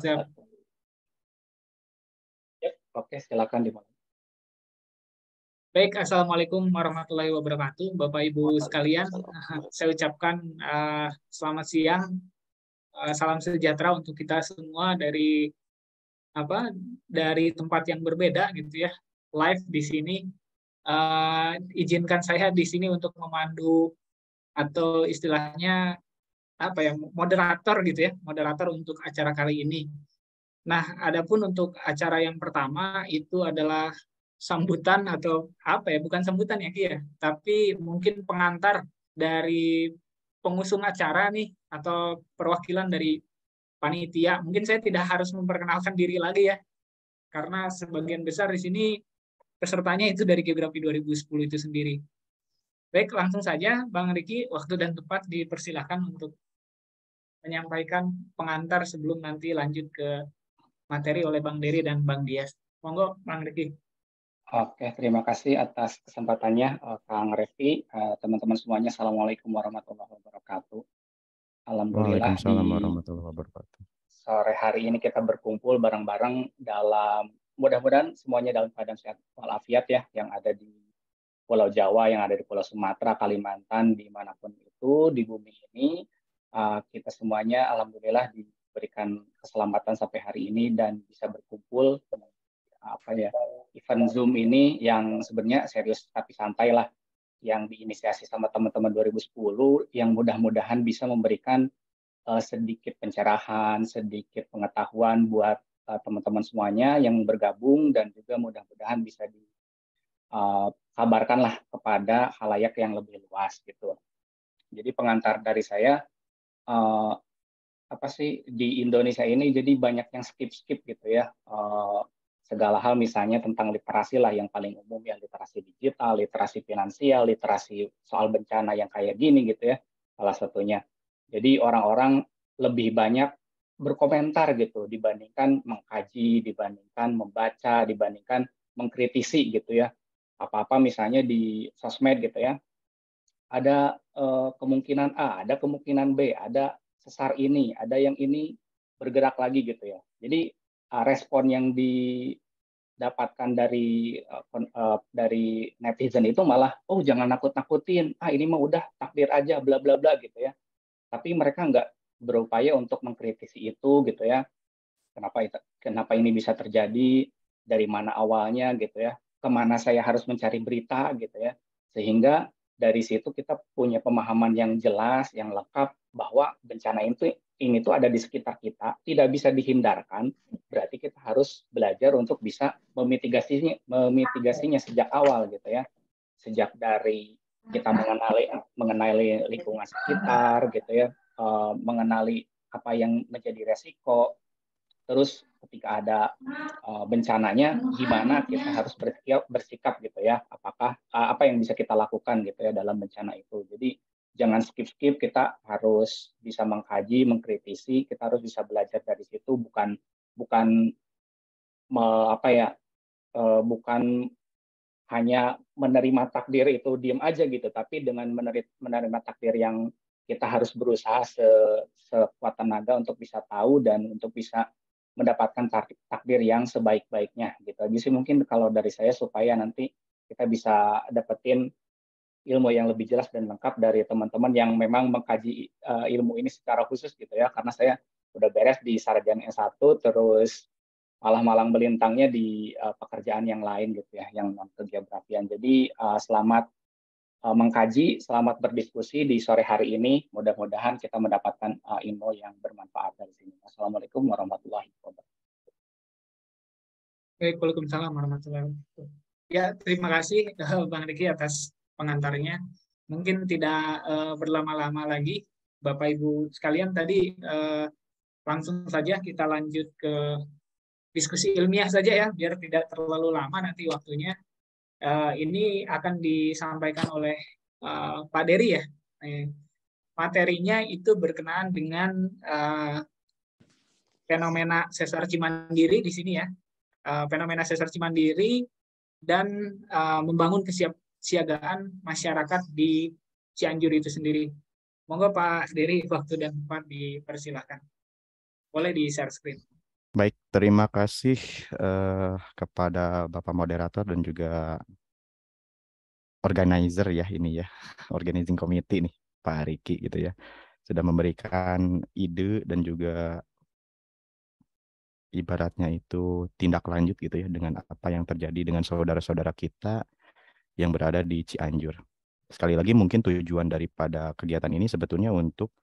Siap. Oke, silakan dimulai. Baik, Assalamualaikum warahmatullahi wabarakatuh. Bapak Ibu sekalian, eh, saya ucapkan uh, selamat siang. Uh, salam sejahtera untuk kita semua dari apa? Dari tempat yang berbeda gitu ya. Live di sini. Uh, izinkan saya di sini untuk memandu atau istilahnya apa ya moderator gitu ya, moderator untuk acara kali ini. Nah, adapun untuk acara yang pertama itu adalah sambutan atau apa ya, bukan sambutan ya, Kia, tapi mungkin pengantar dari pengusung acara nih atau perwakilan dari panitia. Mungkin saya tidak harus memperkenalkan diri lagi ya. Karena sebagian besar di sini pesertanya itu dari geografi 2010 itu sendiri. Baik, langsung saja Bang Riki, waktu dan tempat dipersilahkan untuk menyampaikan pengantar sebelum nanti lanjut ke materi oleh Bang Diri dan Bang Dias. Monggo, Bang Riki. Oke, terima kasih atas kesempatannya, eh, Kang Revi. Eh, teman-teman semuanya, Assalamualaikum warahmatullahi wabarakatuh. Alhamdulillah. Waalaikumsalam warahmatullahi wabarakatuh. Sore hari ini kita berkumpul bareng-bareng dalam, mudah-mudahan semuanya dalam keadaan sehat walafiat ya, yang ada di Pulau Jawa, yang ada di Pulau Sumatera, Kalimantan, dimanapun itu, di bumi ini, uh, kita semuanya alhamdulillah diberikan keselamatan sampai hari ini dan bisa berkumpul apa ya event Zoom ini yang sebenarnya serius tapi santai lah yang diinisiasi sama teman-teman 2010 yang mudah-mudahan bisa memberikan uh, sedikit pencerahan, sedikit pengetahuan buat eh, teman-teman uh, semuanya yang bergabung dan juga mudah-mudahan bisa dikabarkanlah uh, kepada halayak yang lebih luas gitu. Jadi pengantar dari saya uh, apa sih di Indonesia ini jadi banyak yang skip-skip gitu ya uh, segala hal misalnya tentang literasi lah yang paling umum ya literasi digital, literasi finansial, literasi soal bencana yang kayak gini gitu ya salah satunya. Jadi orang-orang lebih banyak berkomentar gitu dibandingkan mengkaji, dibandingkan membaca, dibandingkan mengkritisi gitu ya apa-apa misalnya di sosmed gitu ya ada uh, kemungkinan A, ada kemungkinan B, ada sesar ini, ada yang ini bergerak lagi gitu ya. Jadi eh, respon yang didapatkan dari uh, dari netizen itu malah oh jangan nakut-nakutin, ah ini mah udah takdir aja bla bla bla gitu ya. Tapi mereka nggak berupaya untuk mengkritisi itu gitu ya. Kenapa itu, kenapa ini bisa terjadi, dari mana awalnya gitu ya, kemana saya harus mencari berita gitu ya, sehingga dari situ kita punya pemahaman yang jelas, yang lengkap bahwa bencana itu ini tuh ada di sekitar kita, tidak bisa dihindarkan. Berarti kita harus belajar untuk bisa memitigasinya, memitigasinya sejak awal gitu ya. Sejak dari kita mengenali mengenali lingkungan sekitar gitu ya, eh, mengenali apa yang menjadi resiko, terus ketika ada uh, bencananya gimana kita harus bersikap, bersikap gitu ya apakah uh, apa yang bisa kita lakukan gitu ya dalam bencana itu jadi jangan skip-skip kita harus bisa mengkaji mengkritisi kita harus bisa belajar dari situ bukan bukan me, apa ya uh, bukan hanya menerima takdir itu diem aja gitu tapi dengan menerima takdir yang kita harus berusaha se sekuat tenaga untuk bisa tahu dan untuk bisa mendapatkan takdir yang sebaik-baiknya gitu aja sih mungkin kalau dari saya supaya nanti kita bisa dapetin ilmu yang lebih jelas dan lengkap dari teman-teman yang memang mengkaji uh, ilmu ini secara khusus gitu ya karena saya udah beres di sarjana S1 terus malah malang belintangnya di uh, pekerjaan yang lain gitu ya yang non jadi uh, selamat Eh, mengkaji. Selamat berdiskusi di sore hari ini. Mudah-mudahan kita mendapatkan eh, info yang bermanfaat dari sini. Assalamualaikum warahmatullahi wabarakatuh. Baik, Waalaikumsalam warahmatullahi wabarakatuh. Ya, terima kasih eh, Bang Riki atas pengantarnya. Mungkin tidak uh, berlama-lama lagi, Bapak Ibu sekalian. Tadi uh, langsung saja kita lanjut ke diskusi ilmiah saja ya, biar tidak terlalu lama nanti waktunya. Uh, ini akan disampaikan oleh uh, Pak Dery ya. Eh, materinya itu berkenaan dengan uh, fenomena sesar Cimandiri di sini ya. Uh, fenomena sesar Cimandiri dan uh, membangun kesiapsiagaan masyarakat di Cianjur itu sendiri. Monggo Pak Dery waktu dan tempat dipersilahkan. Boleh di share screen. Baik, terima kasih uh, kepada Bapak moderator dan juga organizer ya ini ya, organizing committee nih, Pak Riki gitu ya. Sudah memberikan ide dan juga ibaratnya itu tindak lanjut gitu ya dengan apa yang terjadi dengan saudara-saudara kita yang berada di Cianjur. Sekali lagi mungkin tujuan daripada kegiatan ini sebetulnya untuk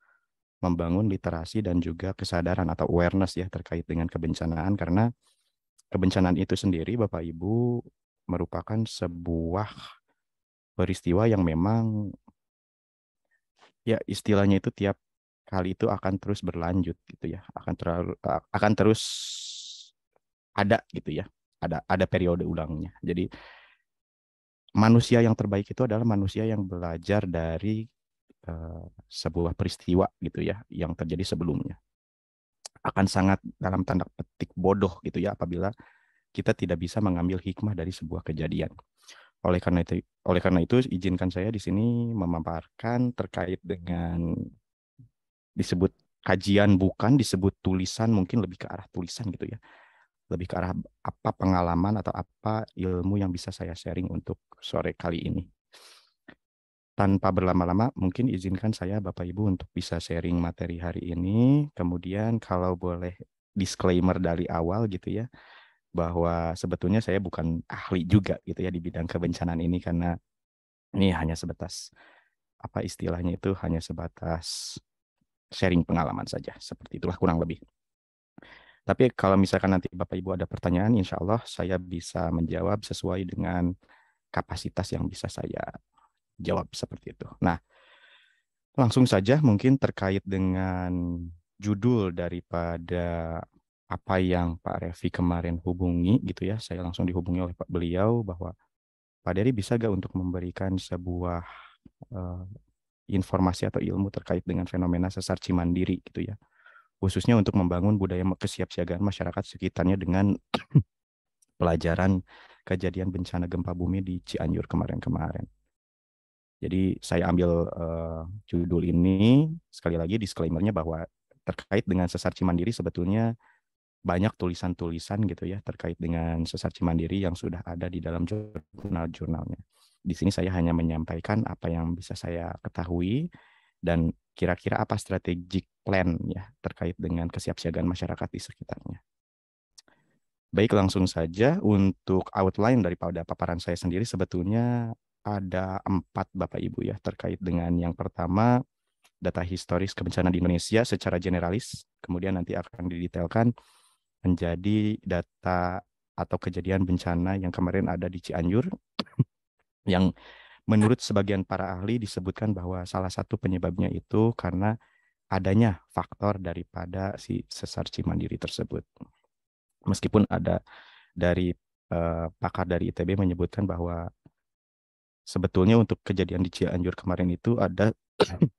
membangun literasi dan juga kesadaran atau awareness ya terkait dengan kebencanaan karena kebencanaan itu sendiri Bapak Ibu merupakan sebuah peristiwa yang memang ya istilahnya itu tiap kali itu akan terus berlanjut gitu ya akan terlalu akan terus ada gitu ya ada ada periode ulangnya jadi manusia yang terbaik itu adalah manusia yang belajar dari Eh, sebuah peristiwa gitu ya yang terjadi sebelumnya akan sangat dalam tanda petik bodoh gitu ya apabila kita tidak bisa mengambil hikmah dari sebuah kejadian. Oleh karena itu, oleh karena itu izinkan saya di sini memaparkan terkait dengan disebut kajian bukan disebut tulisan mungkin lebih ke arah tulisan gitu ya. Lebih ke arah apa pengalaman atau apa ilmu yang bisa saya sharing untuk sore kali ini tanpa berlama-lama, mungkin izinkan saya Bapak Ibu untuk bisa sharing materi hari ini. Kemudian kalau boleh disclaimer dari awal gitu ya, bahwa sebetulnya saya bukan ahli juga gitu ya di bidang kebencanaan ini karena ini hanya sebatas apa istilahnya itu hanya sebatas sharing pengalaman saja. Seperti itulah kurang lebih. Tapi kalau misalkan nanti Bapak Ibu ada pertanyaan, insya Allah saya bisa menjawab sesuai dengan kapasitas yang bisa saya jawab seperti itu. Nah, langsung saja mungkin terkait dengan judul daripada apa yang Pak Revi kemarin hubungi gitu ya. Saya langsung dihubungi oleh Pak beliau bahwa Pak Dery bisa gak untuk memberikan sebuah uh, informasi atau ilmu terkait dengan fenomena sesar cimandiri gitu ya. Khususnya untuk membangun budaya kesiapsiagaan masyarakat sekitarnya dengan pelajaran kejadian bencana gempa bumi di Cianjur kemarin-kemarin. Jadi saya ambil uh, judul ini sekali lagi disclaimernya bahwa terkait dengan sesar Cimandiri sebetulnya banyak tulisan-tulisan gitu ya terkait dengan sesar Cimandiri yang sudah ada di dalam jurnal-jurnalnya. Di sini saya hanya menyampaikan apa yang bisa saya ketahui dan kira-kira apa strategic plan ya terkait dengan kesiapsiagaan masyarakat di sekitarnya. Baik, langsung saja untuk outline daripada paparan saya sendiri sebetulnya ada empat Bapak Ibu ya terkait dengan yang pertama data historis kebencanaan di Indonesia secara generalis, kemudian nanti akan didetailkan menjadi data atau kejadian bencana yang kemarin ada di Cianjur yang menurut sebagian para ahli disebutkan bahwa salah satu penyebabnya itu karena adanya faktor daripada si sesar Cimandiri tersebut. Meskipun ada dari eh, pakar dari ITB menyebutkan bahwa sebetulnya untuk kejadian di Cianjur kemarin itu ada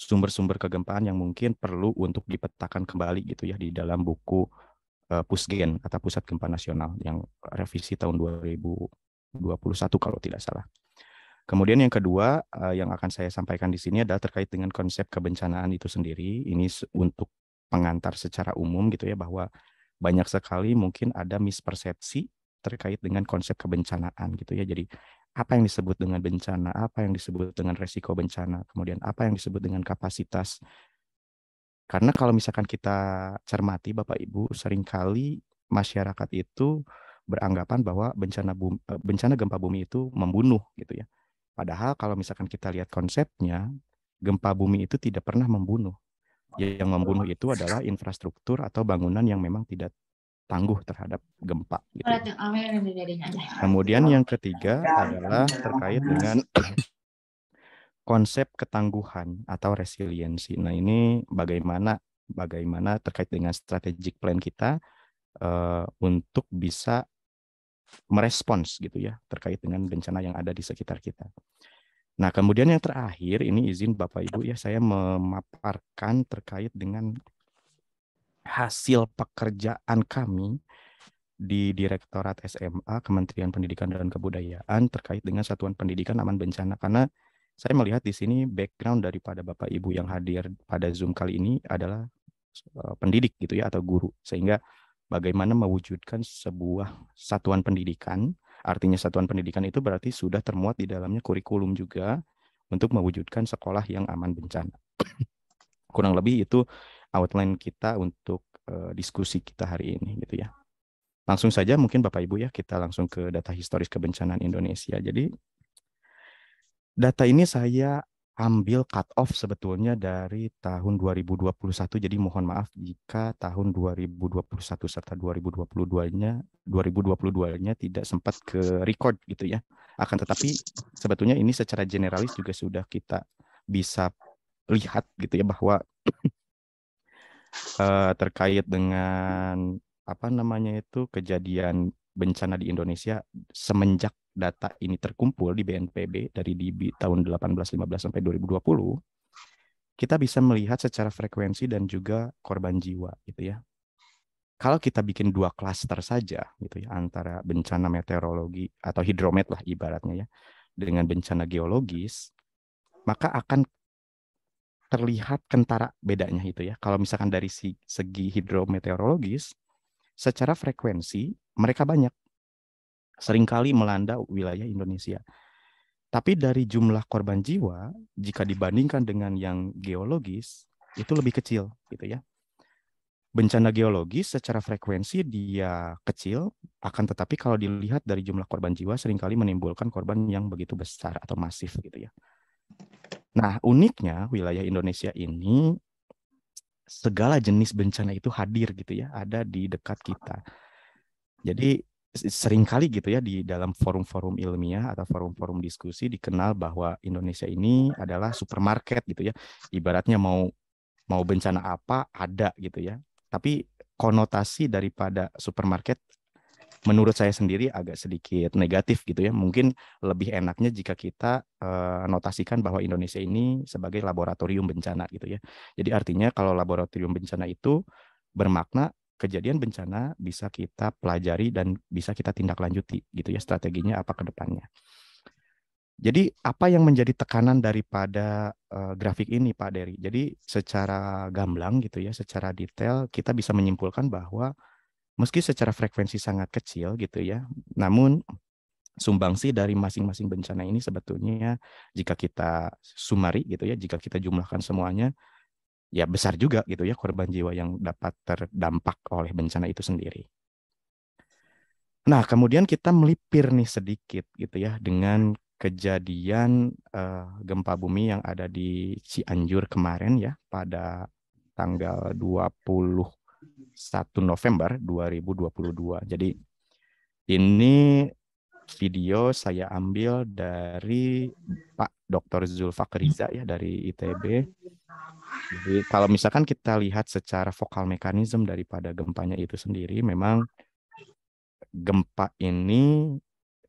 sumber-sumber kegempaan yang mungkin perlu untuk dipetakan kembali gitu ya di dalam buku uh, Pusgen atau Pusat Gempa Nasional yang revisi tahun 2021 kalau tidak salah. Kemudian yang kedua uh, yang akan saya sampaikan di sini adalah terkait dengan konsep kebencanaan itu sendiri. Ini untuk pengantar secara umum gitu ya bahwa banyak sekali mungkin ada mispersepsi terkait dengan konsep kebencanaan gitu ya. Jadi apa yang disebut dengan bencana, apa yang disebut dengan resiko bencana, kemudian apa yang disebut dengan kapasitas. Karena kalau misalkan kita cermati Bapak Ibu, seringkali masyarakat itu beranggapan bahwa bencana bumi, eh, bencana gempa bumi itu membunuh gitu ya. Padahal kalau misalkan kita lihat konsepnya, gempa bumi itu tidak pernah membunuh. Yang membunuh itu adalah infrastruktur atau bangunan yang memang tidak tangguh terhadap gempa. Gitu. Kemudian yang ketiga adalah terkait dengan konsep ketangguhan atau resiliensi. Nah ini bagaimana bagaimana terkait dengan strategic plan kita uh, untuk bisa merespons gitu ya terkait dengan bencana yang ada di sekitar kita. Nah, kemudian yang terakhir ini izin Bapak Ibu ya saya memaparkan terkait dengan hasil pekerjaan kami di Direktorat SMA Kementerian Pendidikan dan Kebudayaan terkait dengan Satuan Pendidikan Aman Bencana karena saya melihat di sini background daripada Bapak Ibu yang hadir pada Zoom kali ini adalah eh, pendidik gitu ya atau guru sehingga bagaimana mewujudkan sebuah satuan pendidikan artinya satuan pendidikan itu berarti sudah termuat di dalamnya kurikulum juga untuk mewujudkan sekolah yang aman bencana kurang lebih itu outline kita untuk uh, diskusi kita hari ini gitu ya. Langsung saja mungkin Bapak Ibu ya kita langsung ke data historis kebencanaan Indonesia. Jadi data ini saya ambil cut off sebetulnya dari tahun 2021 jadi mohon maaf jika tahun 2021 serta 2022-nya 2022-nya tidak sempat ke record gitu ya akan tetapi sebetulnya ini secara generalis juga sudah kita bisa lihat gitu ya bahwa uh, terkait dengan apa namanya itu kejadian bencana di Indonesia semenjak data ini terkumpul di BNPB dari di tahun 1815 sampai 2020 kita bisa melihat secara frekuensi dan juga korban jiwa gitu ya. Kalau kita bikin dua klaster saja gitu ya antara bencana meteorologi atau hidromet lah ibaratnya ya dengan bencana geologis maka akan terlihat kentara bedanya itu ya. Kalau misalkan dari segi hidrometeorologis, secara frekuensi mereka banyak. Seringkali melanda wilayah Indonesia. Tapi dari jumlah korban jiwa, jika dibandingkan dengan yang geologis, itu lebih kecil gitu ya. Bencana geologis secara frekuensi dia kecil, akan tetapi kalau dilihat dari jumlah korban jiwa seringkali menimbulkan korban yang begitu besar atau masif gitu ya. Nah, uniknya wilayah Indonesia ini segala jenis bencana itu hadir gitu ya, ada di dekat kita. Jadi seringkali gitu ya di dalam forum-forum ilmiah atau forum-forum diskusi dikenal bahwa Indonesia ini adalah supermarket gitu ya. Ibaratnya mau mau bencana apa ada gitu ya. Tapi konotasi daripada supermarket menurut saya sendiri agak sedikit negatif gitu ya. Mungkin lebih enaknya jika kita uh, notasikan bahwa Indonesia ini sebagai laboratorium bencana gitu ya. Jadi artinya kalau laboratorium bencana itu bermakna kejadian bencana bisa kita pelajari dan bisa kita tindak lanjuti gitu ya strateginya apa ke depannya. Jadi apa yang menjadi tekanan daripada uh, grafik ini Pak Dery? Jadi secara gamblang gitu ya, secara detail kita bisa menyimpulkan bahwa meski secara frekuensi sangat kecil gitu ya, namun sumbangsi dari masing-masing bencana ini sebetulnya jika kita sumari gitu ya, jika kita jumlahkan semuanya ya besar juga gitu ya korban jiwa yang dapat terdampak oleh bencana itu sendiri. Nah, kemudian kita melipir nih sedikit gitu ya dengan kejadian uh, gempa bumi yang ada di Cianjur kemarin ya pada tanggal 20 1 November 2022. Jadi ini video saya ambil dari Pak Dr. Zulfa Keriza ya dari ITB. Jadi kalau misalkan kita lihat secara vokal mekanisme daripada gempanya itu sendiri memang gempa ini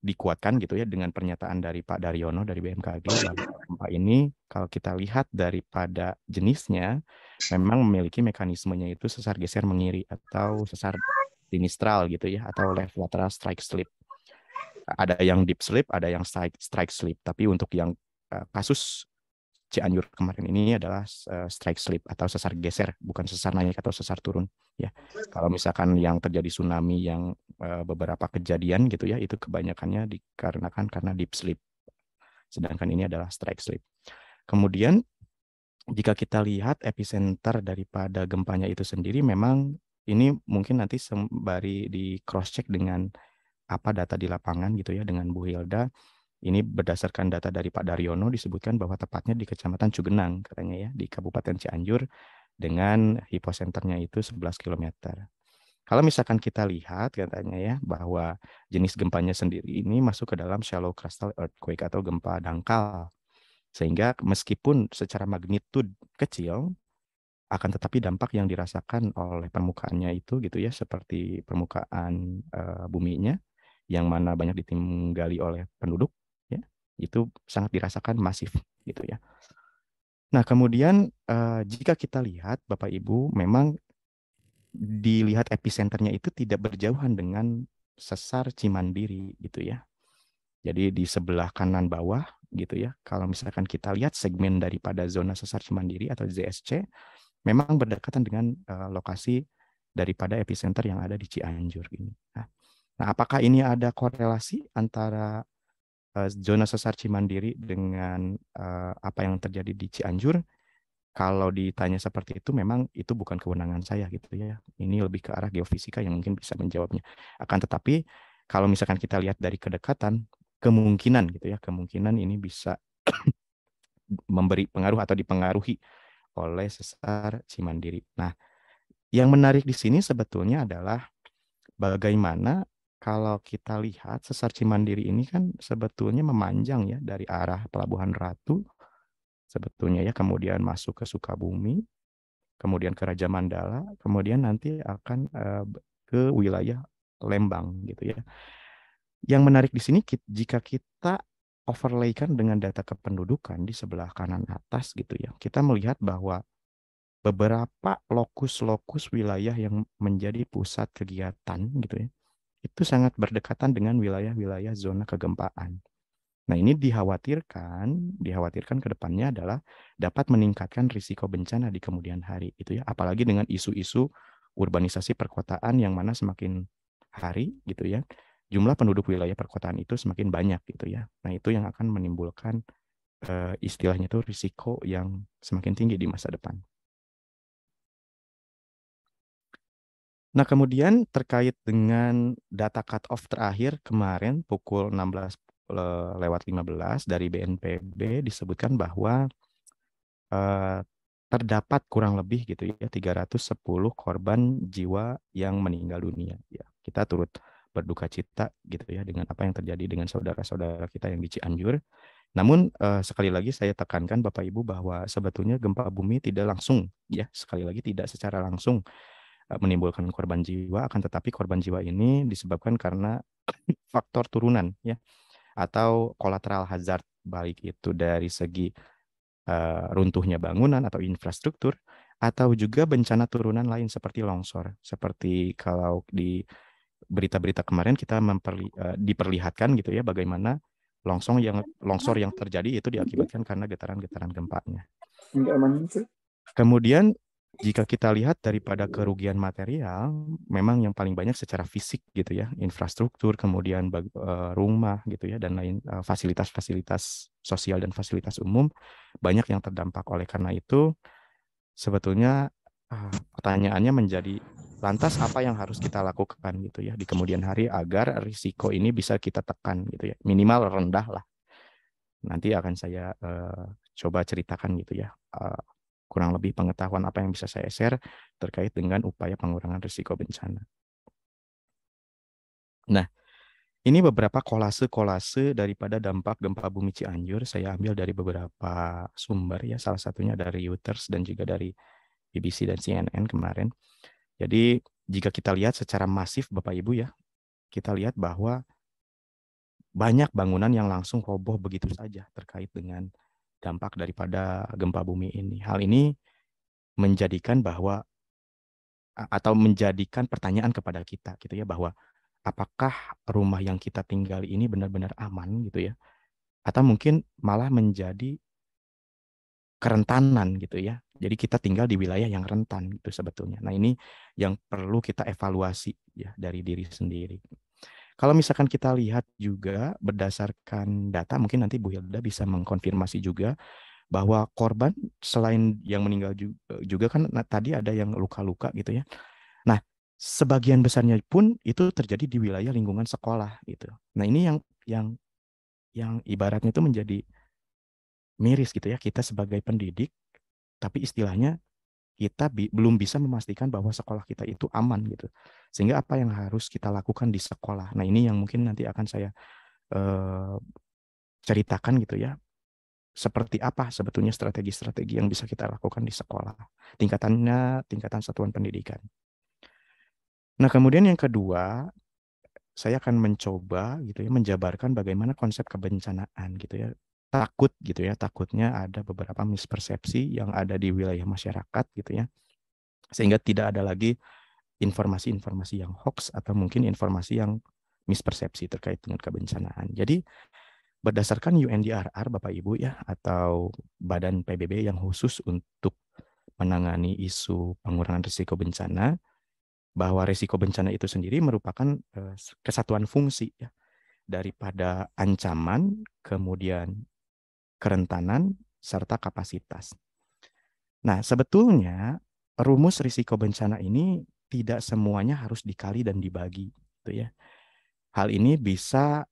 dikuatkan gitu ya dengan pernyataan dari Pak Daryono dari BMKG. Nah, gempa ini kalau kita lihat daripada jenisnya memang memiliki mekanismenya itu sesar geser mengiri atau sesar sinistral gitu ya atau left lateral strike slip. Ada yang deep slip, ada yang strike strike slip. Tapi untuk yang eh, kasus Cianjur kemarin ini adalah eh, strike slip atau sesar geser, bukan sesar naik atau sesar turun. Ya, kalau misalkan yang terjadi tsunami yang eh, beberapa kejadian gitu ya, itu kebanyakannya dikarenakan karena deep slip. Sedangkan ini adalah strike slip. Kemudian jika kita lihat epicenter daripada gempanya itu sendiri memang ini mungkin nanti sembari di cross check dengan apa data di lapangan gitu ya dengan Bu Hilda ini berdasarkan data dari Pak Daryono disebutkan bahwa tepatnya di Kecamatan Cugenang katanya ya di Kabupaten Cianjur dengan hiposenternya itu 11 km. Kalau misalkan kita lihat katanya ya bahwa jenis gempanya sendiri ini masuk ke dalam shallow crustal earthquake atau gempa dangkal sehingga meskipun secara magnitud kecil, akan tetapi dampak yang dirasakan oleh permukaannya itu gitu ya, seperti permukaan uh, buminya yang mana banyak ditinggali oleh penduduk, ya, itu sangat dirasakan masif gitu ya. Nah, kemudian uh, jika kita lihat Bapak Ibu memang dilihat epicenternya itu tidak berjauhan dengan sesar Cimandiri gitu ya. Jadi di sebelah kanan bawah gitu ya. Kalau misalkan kita lihat segmen daripada zona sesar Cimandiri atau ZSC memang berdekatan dengan uh, lokasi daripada epicenter yang ada di Cianjur ini. Nah, nah apakah ini ada korelasi antara uh, zona sesar Cimandiri dengan uh, apa yang terjadi di Cianjur? Kalau ditanya seperti itu, memang itu bukan kewenangan saya gitu ya. Ini lebih ke arah geofisika yang mungkin bisa menjawabnya. Akan tetapi kalau misalkan kita lihat dari kedekatan kemungkinan gitu ya kemungkinan ini bisa memberi pengaruh atau dipengaruhi oleh sesar Cimandiri. Nah, yang menarik di sini sebetulnya adalah bagaimana kalau kita lihat sesar Cimandiri ini kan sebetulnya memanjang ya dari arah Pelabuhan Ratu sebetulnya ya kemudian masuk ke Sukabumi, kemudian ke Raja Mandala, kemudian nanti akan eh, ke wilayah Lembang gitu ya. Yang menarik di sini jika kita overlaykan dengan data kependudukan di sebelah kanan atas gitu ya, kita melihat bahwa beberapa lokus-lokus wilayah yang menjadi pusat kegiatan gitu ya, itu sangat berdekatan dengan wilayah-wilayah zona kegempaan. Nah ini dikhawatirkan, dikhawatirkan ke depannya adalah dapat meningkatkan risiko bencana di kemudian hari itu ya, apalagi dengan isu-isu urbanisasi perkotaan yang mana semakin hari gitu ya jumlah penduduk wilayah perkotaan itu semakin banyak gitu ya. Nah itu yang akan menimbulkan uh, istilahnya itu risiko yang semakin tinggi di masa depan. Nah, kemudian terkait dengan data cut-off terakhir kemarin pukul 16 eh, lewat 15 dari BNPB disebutkan bahwa uh, terdapat kurang lebih gitu ya 310 korban jiwa yang meninggal dunia. Ya, kita turut berduka cita gitu ya dengan apa yang terjadi dengan saudara-saudara kita yang di Cianjur. Namun uh, sekali lagi saya tekankan Bapak Ibu bahwa sebetulnya gempa bumi tidak langsung ya sekali lagi tidak secara langsung uh, menimbulkan korban jiwa akan tetapi korban jiwa ini disebabkan karena faktor turunan ya atau kolateral hazard baik itu dari segi uh, runtuhnya bangunan atau infrastruktur atau juga bencana turunan lain seperti longsor seperti kalau di berita-berita kemarin kita memperli, uh, diperlihatkan gitu ya bagaimana longsor yang longsor yang terjadi itu diakibatkan karena getaran-getaran gempanya. Gitu. Kemudian jika kita lihat daripada kerugian material, memang yang paling banyak secara fisik gitu ya, infrastruktur, kemudian eh, rumah gitu ya, dan lain eh, fasilitas-fasilitas sosial dan fasilitas umum banyak yang terdampak. Oleh karena itu, sebetulnya ah, pertanyaannya menjadi Lantas apa yang harus kita lakukan gitu ya di kemudian hari agar risiko ini bisa kita tekan gitu ya. Minimal rendah lah. Nanti akan saya uh, coba ceritakan gitu ya. Uh, kurang lebih pengetahuan apa yang bisa saya share terkait dengan upaya pengurangan risiko bencana. Nah, ini beberapa kolase-kolase daripada dampak gempa bumi Cianjur. Saya ambil dari beberapa sumber ya, salah satunya dari Reuters dan juga dari BBC dan CNN kemarin. Jadi jika kita lihat secara masif Bapak Ibu ya, kita lihat bahwa banyak bangunan yang langsung roboh begitu saja terkait dengan dampak daripada gempa bumi ini. Hal ini menjadikan bahwa atau menjadikan pertanyaan kepada kita gitu ya bahwa apakah rumah yang kita tinggal ini benar-benar aman gitu ya atau mungkin malah menjadi kerentanan gitu ya. Jadi kita tinggal di wilayah yang rentan gitu sebetulnya. Nah ini yang perlu kita evaluasi ya dari diri sendiri. Kalau misalkan kita lihat juga berdasarkan data, mungkin nanti Bu Hilda bisa mengkonfirmasi juga bahwa korban selain yang meninggal juga, eh, juga kan nah, tadi ada yang luka-luka gitu ya. Nah, sebagian besarnya pun itu terjadi di wilayah lingkungan sekolah gitu. Nah, ini yang yang yang ibaratnya itu menjadi miris gitu ya kita sebagai pendidik tapi istilahnya kita bi belum bisa memastikan bahwa sekolah kita itu aman gitu sehingga apa yang harus kita lakukan di sekolah nah ini yang mungkin nanti akan saya eh, ceritakan gitu ya seperti apa sebetulnya strategi-strategi yang bisa kita lakukan di sekolah tingkatannya tingkatan satuan pendidikan nah kemudian yang kedua saya akan mencoba gitu ya menjabarkan bagaimana konsep kebencanaan gitu ya takut gitu ya takutnya ada beberapa mispersepsi yang ada di wilayah masyarakat gitu ya sehingga tidak ada lagi informasi-informasi yang hoax atau mungkin informasi yang mispersepsi terkait dengan kebencanaan jadi berdasarkan UNDRR Bapak Ibu ya atau Badan PBB yang khusus untuk menangani isu pengurangan risiko bencana bahwa risiko bencana itu sendiri merupakan eh, kesatuan fungsi ya daripada ancaman kemudian kerentanan, serta kapasitas. Nah, sebetulnya rumus risiko bencana ini tidak semuanya harus dikali dan dibagi, gitu ya. Hal ini bisa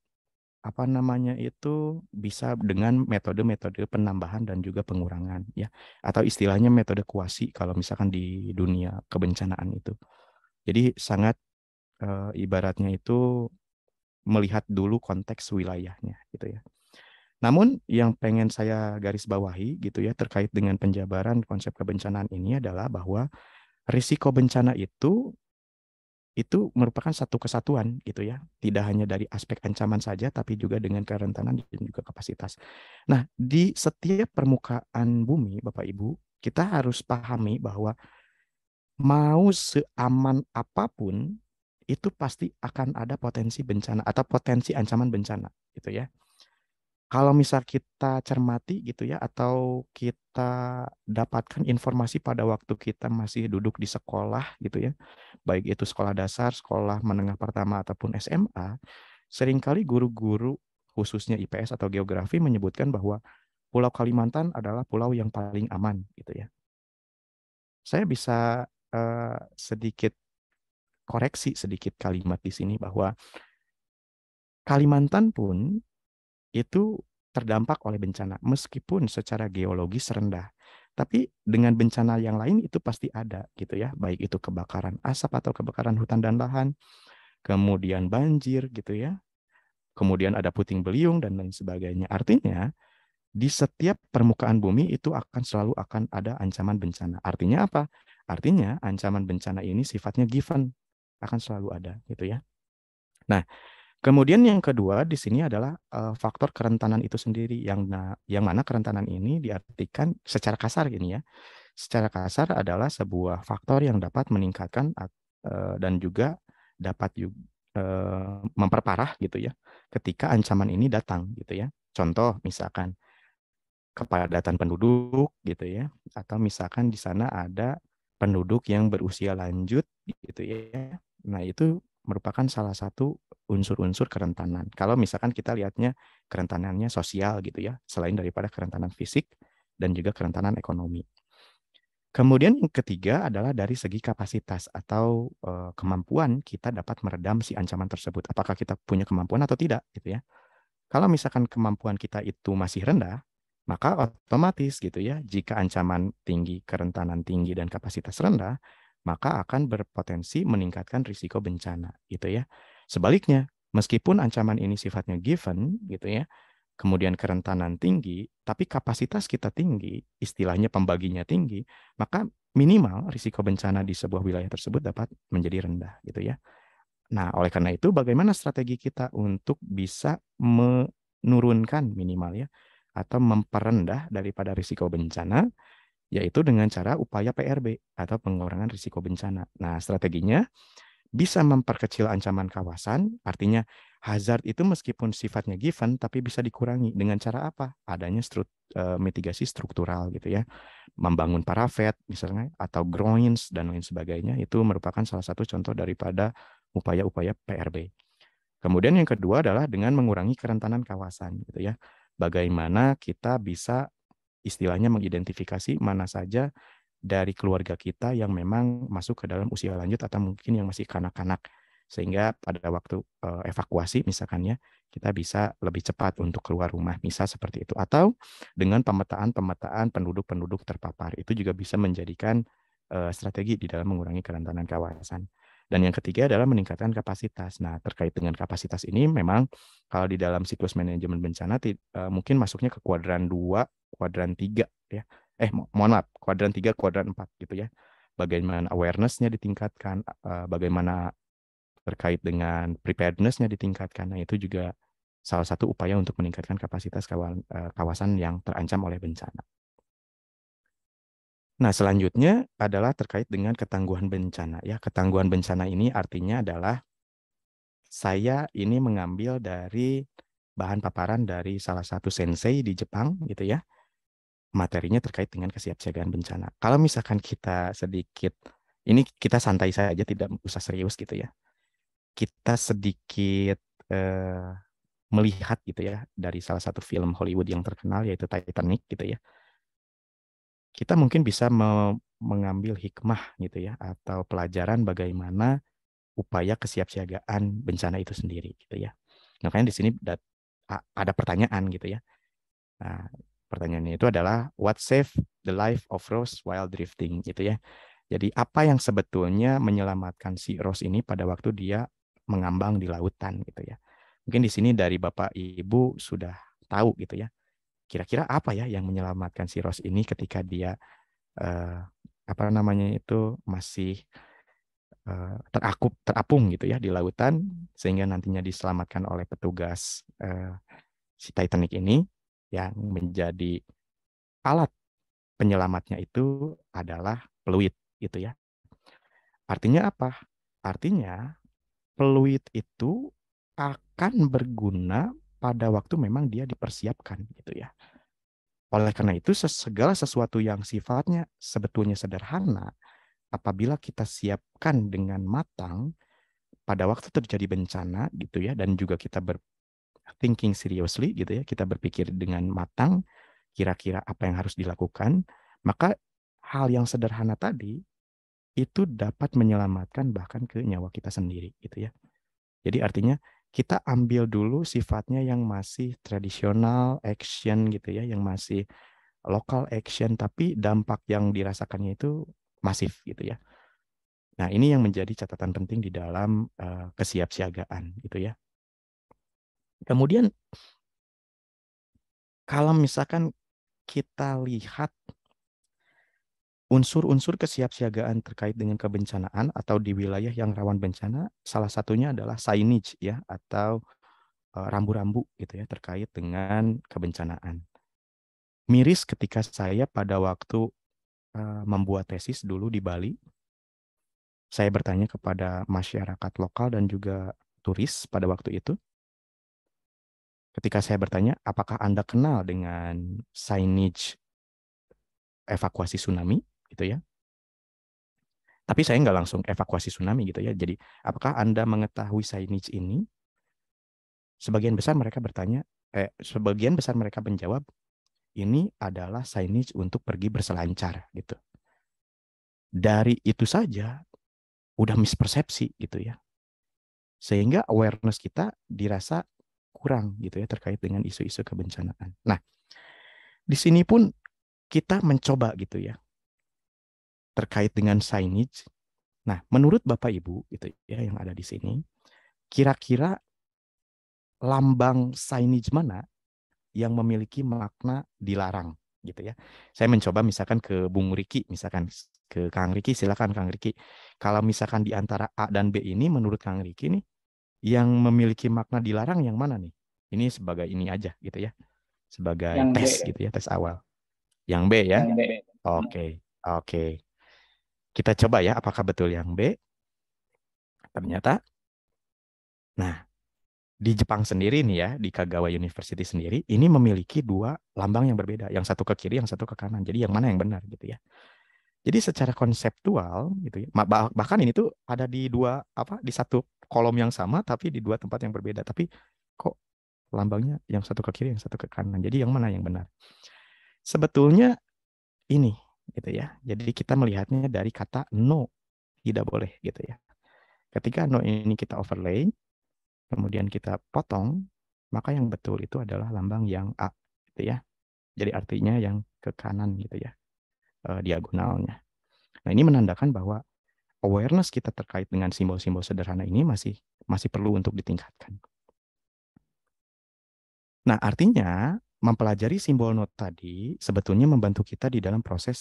apa namanya itu bisa dengan metode-metode penambahan dan juga pengurangan ya atau istilahnya metode kuasi kalau misalkan di dunia kebencanaan itu. Jadi sangat e, ibaratnya itu melihat dulu konteks wilayahnya gitu ya. Namun yang pengen saya garis bawahi gitu ya terkait dengan penjabaran konsep kebencanaan ini adalah bahwa risiko bencana itu itu merupakan satu kesatuan gitu ya. Tidak hanya dari aspek ancaman saja tapi juga dengan kerentanan dan juga kapasitas. Nah, di setiap permukaan bumi Bapak Ibu, kita harus pahami bahwa mau seaman apapun itu pasti akan ada potensi bencana atau potensi ancaman bencana gitu ya kalau misal kita cermati gitu ya atau kita dapatkan informasi pada waktu kita masih duduk di sekolah gitu ya baik itu sekolah dasar sekolah menengah pertama ataupun SMA seringkali guru-guru khususnya IPS atau geografi menyebutkan bahwa Pulau Kalimantan adalah pulau yang paling aman gitu ya saya bisa uh, sedikit koreksi sedikit kalimat di sini bahwa Kalimantan pun itu terdampak oleh bencana meskipun secara geologis rendah. Tapi dengan bencana yang lain itu pasti ada gitu ya, baik itu kebakaran asap atau kebakaran hutan dan lahan, kemudian banjir gitu ya. Kemudian ada puting beliung dan lain sebagainya. Artinya di setiap permukaan bumi itu akan selalu akan ada ancaman bencana. Artinya apa? Artinya ancaman bencana ini sifatnya given, akan selalu ada gitu ya. Nah, Kemudian yang kedua di sini adalah uh, faktor kerentanan itu sendiri yang yang mana kerentanan ini diartikan secara kasar gini ya. Secara kasar adalah sebuah faktor yang dapat meningkatkan uh, dan juga dapat uh, memperparah gitu ya ketika ancaman ini datang gitu ya. Contoh misalkan kepadatan penduduk gitu ya atau misalkan di sana ada penduduk yang berusia lanjut gitu ya. Nah, itu merupakan salah satu unsur-unsur kerentanan. Kalau misalkan kita lihatnya kerentanannya sosial gitu ya, selain daripada kerentanan fisik dan juga kerentanan ekonomi. Kemudian yang ketiga adalah dari segi kapasitas atau e, kemampuan kita dapat meredam si ancaman tersebut. Apakah kita punya kemampuan atau tidak gitu ya. Kalau misalkan kemampuan kita itu masih rendah, maka otomatis gitu ya, jika ancaman tinggi, kerentanan tinggi dan kapasitas rendah, maka akan berpotensi meningkatkan risiko bencana gitu ya. Sebaliknya, meskipun ancaman ini sifatnya given gitu ya, kemudian kerentanan tinggi, tapi kapasitas kita tinggi, istilahnya pembaginya tinggi, maka minimal risiko bencana di sebuah wilayah tersebut dapat menjadi rendah gitu ya. Nah, oleh karena itu bagaimana strategi kita untuk bisa menurunkan minimal ya atau memperendah daripada risiko bencana yaitu dengan cara upaya PRB atau pengurangan risiko bencana. Nah, strateginya bisa memperkecil ancaman kawasan, artinya hazard itu meskipun sifatnya given tapi bisa dikurangi dengan cara apa? Adanya stru eh, mitigasi struktural gitu ya. Membangun parafet misalnya atau groins dan lain sebagainya itu merupakan salah satu contoh daripada upaya-upaya PRB. Kemudian yang kedua adalah dengan mengurangi kerentanan kawasan gitu ya. Bagaimana kita bisa istilahnya mengidentifikasi mana saja dari keluarga kita yang memang masuk ke dalam usia lanjut atau mungkin yang masih kanak-kanak sehingga pada waktu eh, evakuasi misalkannya kita bisa lebih cepat untuk keluar rumah misal seperti itu atau dengan pemetaan-pemetaan penduduk-penduduk terpapar itu juga bisa menjadikan eh, strategi di dalam mengurangi kerentanan kawasan. Dan yang ketiga adalah meningkatkan kapasitas. Nah, terkait dengan kapasitas ini memang kalau di dalam siklus manajemen bencana uh, mungkin masuknya ke kuadran 2, kuadran 3 ya. Eh, mo mohon maaf, kuadran 3, kuadran 4 gitu ya. Bagaimana awareness-nya ditingkatkan, uh, bagaimana terkait dengan preparedness-nya ditingkatkan. Nah, itu juga salah satu upaya untuk meningkatkan kapasitas eh, kawasan yang terancam oleh bencana. Nah, selanjutnya adalah terkait dengan ketangguhan bencana. Ya, ketangguhan bencana ini artinya adalah saya ini mengambil dari bahan paparan dari salah satu sensei di Jepang gitu ya. Materinya terkait dengan kesiapsiagaan bencana. Kalau misalkan kita sedikit ini kita santai saja tidak usah serius gitu ya. Kita sedikit eh, melihat gitu ya dari salah satu film Hollywood yang terkenal yaitu Titanic gitu ya kita mungkin bisa me mengambil hikmah gitu ya atau pelajaran bagaimana upaya kesiapsiagaan bencana itu sendiri gitu ya. Makanya di sini ada pertanyaan gitu ya. Nah, pertanyaannya itu adalah what save the life of Rose while drifting gitu ya. Jadi apa yang sebetulnya menyelamatkan si Rose ini pada waktu dia mengambang di lautan gitu ya. Mungkin di sini dari Bapak Ibu sudah tahu gitu ya kira-kira apa ya yang menyelamatkan si Ros ini ketika dia eh, apa namanya itu masih eh, terakup terapung gitu ya di lautan sehingga nantinya diselamatkan oleh petugas eh, si Titanic ini yang menjadi alat penyelamatnya itu adalah peluit gitu ya. Artinya apa? Artinya peluit itu akan berguna pada waktu memang dia dipersiapkan gitu ya. Oleh karena itu segala sesuatu yang sifatnya sebetulnya sederhana apabila kita siapkan dengan matang pada waktu terjadi bencana gitu ya dan juga kita ber thinking seriously gitu ya, kita berpikir dengan matang kira-kira apa yang harus dilakukan, maka hal yang sederhana tadi itu dapat menyelamatkan bahkan ke nyawa kita sendiri gitu ya. Jadi artinya kita ambil dulu sifatnya yang masih tradisional action gitu ya, yang masih local action tapi dampak yang dirasakannya itu masif gitu ya. Nah, ini yang menjadi catatan penting di dalam uh, kesiapsiagaan gitu ya. Kemudian kalau misalkan kita lihat Unsur-unsur kesiapsiagaan terkait dengan kebencanaan atau di wilayah yang rawan bencana, salah satunya adalah signage ya atau eh, rambu-rambu gitu ya terkait dengan kebencanaan. Miris ketika saya pada waktu uh, membuat tesis dulu di Bali, saya bertanya kepada masyarakat lokal dan juga turis pada waktu itu. Ketika saya bertanya, apakah Anda kenal dengan signage evakuasi tsunami? gitu ya. Tapi saya nggak langsung evakuasi tsunami gitu ya. Jadi apakah Anda mengetahui signage ini? Sebagian besar mereka bertanya, eh, sebagian besar mereka menjawab, ini adalah signage untuk pergi berselancar gitu. Dari itu saja udah mispersepsi gitu ya. Sehingga awareness kita dirasa kurang gitu ya terkait dengan isu-isu kebencanaan. Nah, di sini pun kita mencoba gitu ya terkait dengan signage. Nah, menurut Bapak Ibu itu ya yang ada di sini, kira-kira lambang signage mana yang memiliki makna dilarang gitu ya. Saya mencoba misalkan ke Bung Riki misalkan ke Kang Riki silakan Kang Riki. Kalau misalkan di antara A dan B ini menurut Kang Riki nih yang memiliki makna dilarang yang mana nih? Ini sebagai ini aja gitu ya. Sebagai yang tes B. Ya? gitu ya, tes awal. Yang B ya. Oke. Oke. Okay. Okay. Kita coba ya, apakah betul yang B? Ternyata, nah, di Jepang sendiri nih ya, di Kagawa University sendiri, ini memiliki dua lambang yang berbeda. Yang satu ke kiri, yang satu ke kanan. Jadi yang mana yang benar gitu ya. Jadi secara konseptual gitu ya, bahkan ini tuh ada di dua apa di satu kolom yang sama tapi di dua tempat yang berbeda. Tapi kok lambangnya yang satu ke kiri, yang satu ke kanan. Jadi yang mana yang benar? Sebetulnya ini gitu ya. Jadi kita melihatnya dari kata no, tidak boleh gitu ya. Ketika no ini kita overlay, kemudian kita potong, maka yang betul itu adalah lambang yang A gitu ya. Jadi artinya yang ke kanan gitu ya, eh, diagonalnya. Nah ini menandakan bahwa awareness kita terkait dengan simbol-simbol sederhana ini masih masih perlu untuk ditingkatkan. Nah artinya mempelajari simbol not tadi sebetulnya membantu kita di dalam proses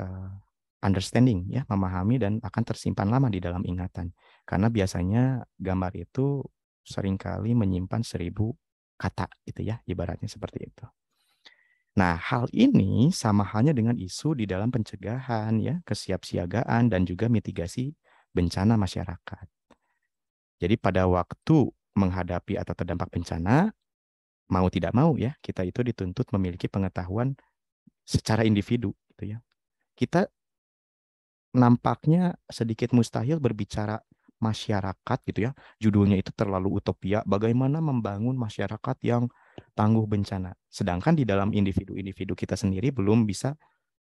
uh, understanding ya, memahami dan akan tersimpan lama di dalam ingatan. Karena biasanya gambar itu seringkali menyimpan seribu kata gitu ya, ibaratnya seperti itu. Nah, hal ini sama halnya dengan isu di dalam pencegahan ya, kesiapsiagaan dan juga mitigasi bencana masyarakat. Jadi pada waktu menghadapi atau terdampak bencana, mau tidak mau ya kita itu dituntut memiliki pengetahuan secara individu gitu ya. Kita nampaknya sedikit mustahil berbicara masyarakat gitu ya. Judulnya itu terlalu utopia bagaimana membangun masyarakat yang tangguh bencana. Sedangkan di dalam individu-individu kita sendiri belum bisa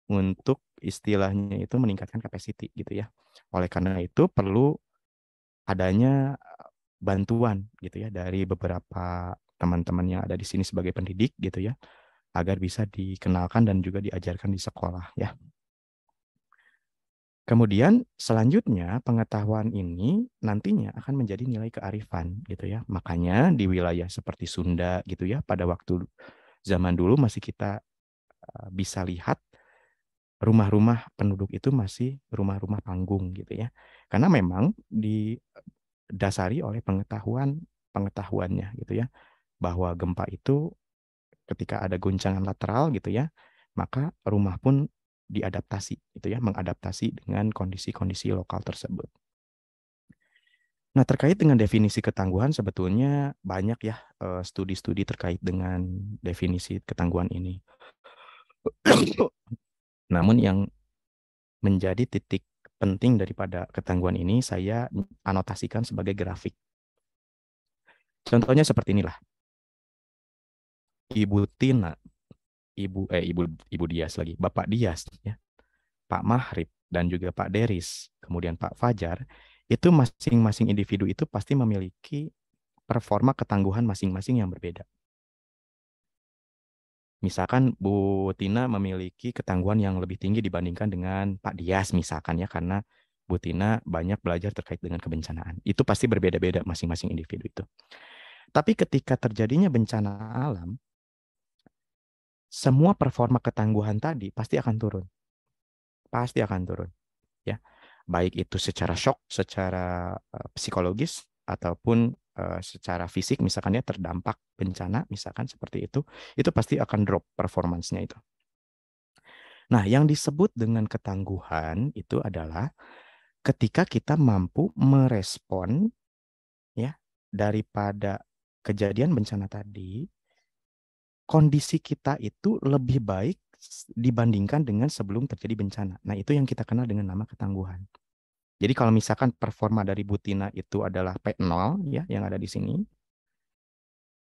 untuk istilahnya itu meningkatkan kapasiti gitu ya. Oleh karena itu perlu adanya eh, bantuan gitu ya dari beberapa teman-teman yang ada di sini sebagai pendidik gitu ya agar bisa dikenalkan dan juga diajarkan di sekolah ya. Kemudian selanjutnya pengetahuan ini nantinya akan menjadi nilai kearifan gitu ya. Makanya di wilayah seperti Sunda gitu ya pada waktu zaman dulu masih kita eh, bisa lihat rumah-rumah penduduk itu masih rumah-rumah panggung gitu ya. Karena memang didasari oleh pengetahuan pengetahuannya gitu ya bahwa gempa itu ketika ada guncangan lateral gitu ya, maka rumah pun diadaptasi gitu ya, mengadaptasi dengan kondisi-kondisi lokal tersebut. Nah, terkait dengan definisi ketangguhan sebetulnya banyak ya eh, studi-studi terkait dengan definisi ketangguhan ini. Namun yang menjadi titik penting daripada ketangguhan ini saya anotasikan sebagai grafik. Contohnya seperti inilah. Ibu Tina, Ibu eh Ibu Ibu Dias lagi, Bapak Dias ya. Pak Mahrib dan juga Pak Deris, kemudian Pak Fajar, itu masing-masing individu itu pasti memiliki performa ketangguhan masing-masing yang berbeda. Misalkan Bu Tina memiliki ketangguhan yang lebih tinggi dibandingkan dengan Pak Dias misalkan ya karena Bu Tina banyak belajar terkait dengan kebencanaan. Itu pasti berbeda-beda masing-masing individu itu. Tapi ketika terjadinya bencana alam, semua performa ketangguhan tadi pasti akan turun. Pasti akan turun. Ya. Baik itu secara shock, secara eh, psikologis ataupun eh, secara fisik misalkan ya terdampak bencana misalkan seperti itu, itu pasti akan drop performansnya itu. Nah, yang disebut dengan ketangguhan itu adalah ketika kita mampu merespon ya daripada kejadian bencana tadi kondisi kita itu lebih baik dibandingkan dengan sebelum terjadi bencana. Nah, itu yang kita kenal dengan nama ketangguhan. Jadi kalau misalkan performa dari Butina itu adalah P0 ya yang ada di sini.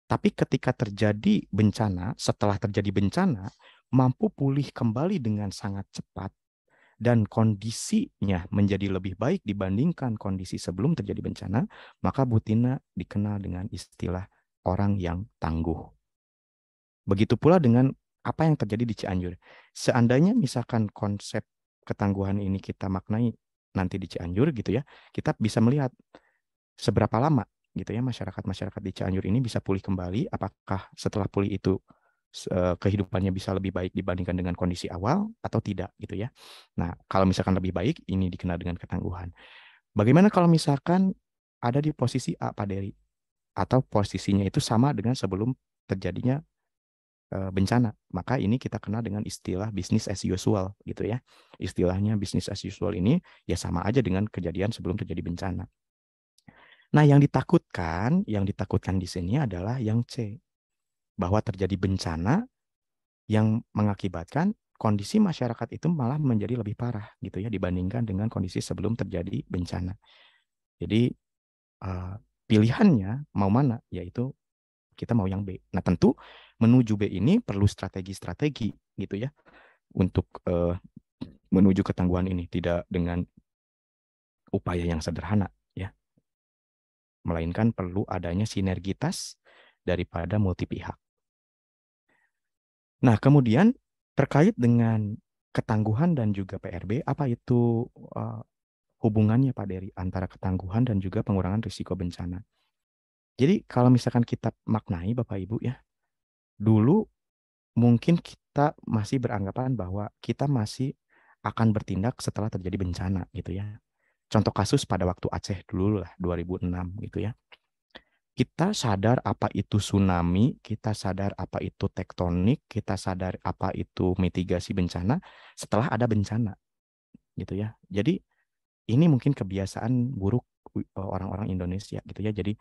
Tapi ketika terjadi bencana, setelah terjadi bencana, mampu pulih kembali dengan sangat cepat dan kondisinya menjadi lebih baik dibandingkan kondisi sebelum terjadi bencana, maka Butina dikenal dengan istilah orang yang tangguh. Begitu pula dengan apa yang terjadi di Cianjur. Seandainya misalkan konsep ketangguhan ini kita maknai nanti di Cianjur gitu ya, kita bisa melihat seberapa lama gitu ya masyarakat-masyarakat di Cianjur ini bisa pulih kembali, apakah setelah pulih itu e, kehidupannya bisa lebih baik dibandingkan dengan kondisi awal atau tidak gitu ya. Nah, kalau misalkan lebih baik ini dikenal dengan ketangguhan. Bagaimana kalau misalkan ada di posisi A Pak Dery atau posisinya itu sama dengan sebelum terjadinya Eh, bencana. Maka ini kita kenal dengan istilah bisnis as usual gitu ya. Istilahnya bisnis as usual ini ya sama aja dengan kejadian sebelum terjadi bencana. Nah, yang ditakutkan, yang ditakutkan di sini adalah yang C. Bahwa terjadi bencana yang mengakibatkan kondisi masyarakat itu malah menjadi lebih parah gitu ya dibandingkan dengan kondisi sebelum terjadi bencana. Jadi uh, pilihannya mau mana yaitu kita mau yang B. Nah tentu menuju B ini perlu strategi-strategi gitu ya untuk uh, menuju ketangguhan ini tidak dengan upaya yang sederhana ya melainkan perlu adanya sinergitas daripada multi pihak. Nah, kemudian terkait dengan ketangguhan dan juga PRB, apa itu uh, hubungannya Pak Dery antara ketangguhan dan juga pengurangan risiko bencana? Jadi kalau misalkan kita maknai Bapak Ibu ya, dulu mungkin kita masih beranggapan bahwa kita masih akan bertindak setelah terjadi bencana gitu ya. Contoh kasus pada waktu Aceh dulu lah 2006 gitu ya. Kita sadar apa itu tsunami, kita sadar apa itu tektonik, kita sadar apa itu mitigasi bencana setelah ada bencana gitu ya. Jadi ini mungkin kebiasaan buruk e, orang-orang Indonesia gitu ya. Jadi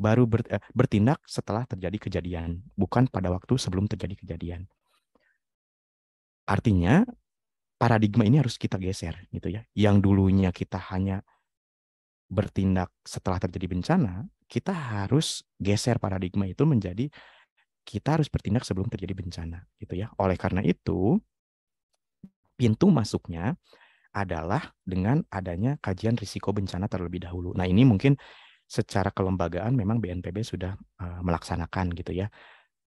baru ber, eh, bertindak setelah terjadi kejadian, bukan pada waktu sebelum terjadi kejadian. Artinya paradigma ini harus kita geser gitu ya. Yang dulunya kita hanya bertindak setelah terjadi bencana, kita harus geser paradigma itu menjadi kita harus bertindak sebelum terjadi bencana gitu ya. Oleh karena itu pintu masuknya adalah dengan adanya kajian risiko bencana terlebih dahulu. Nah, ini mungkin secara kelembagaan memang BNPB sudah melaksanakan gitu ya.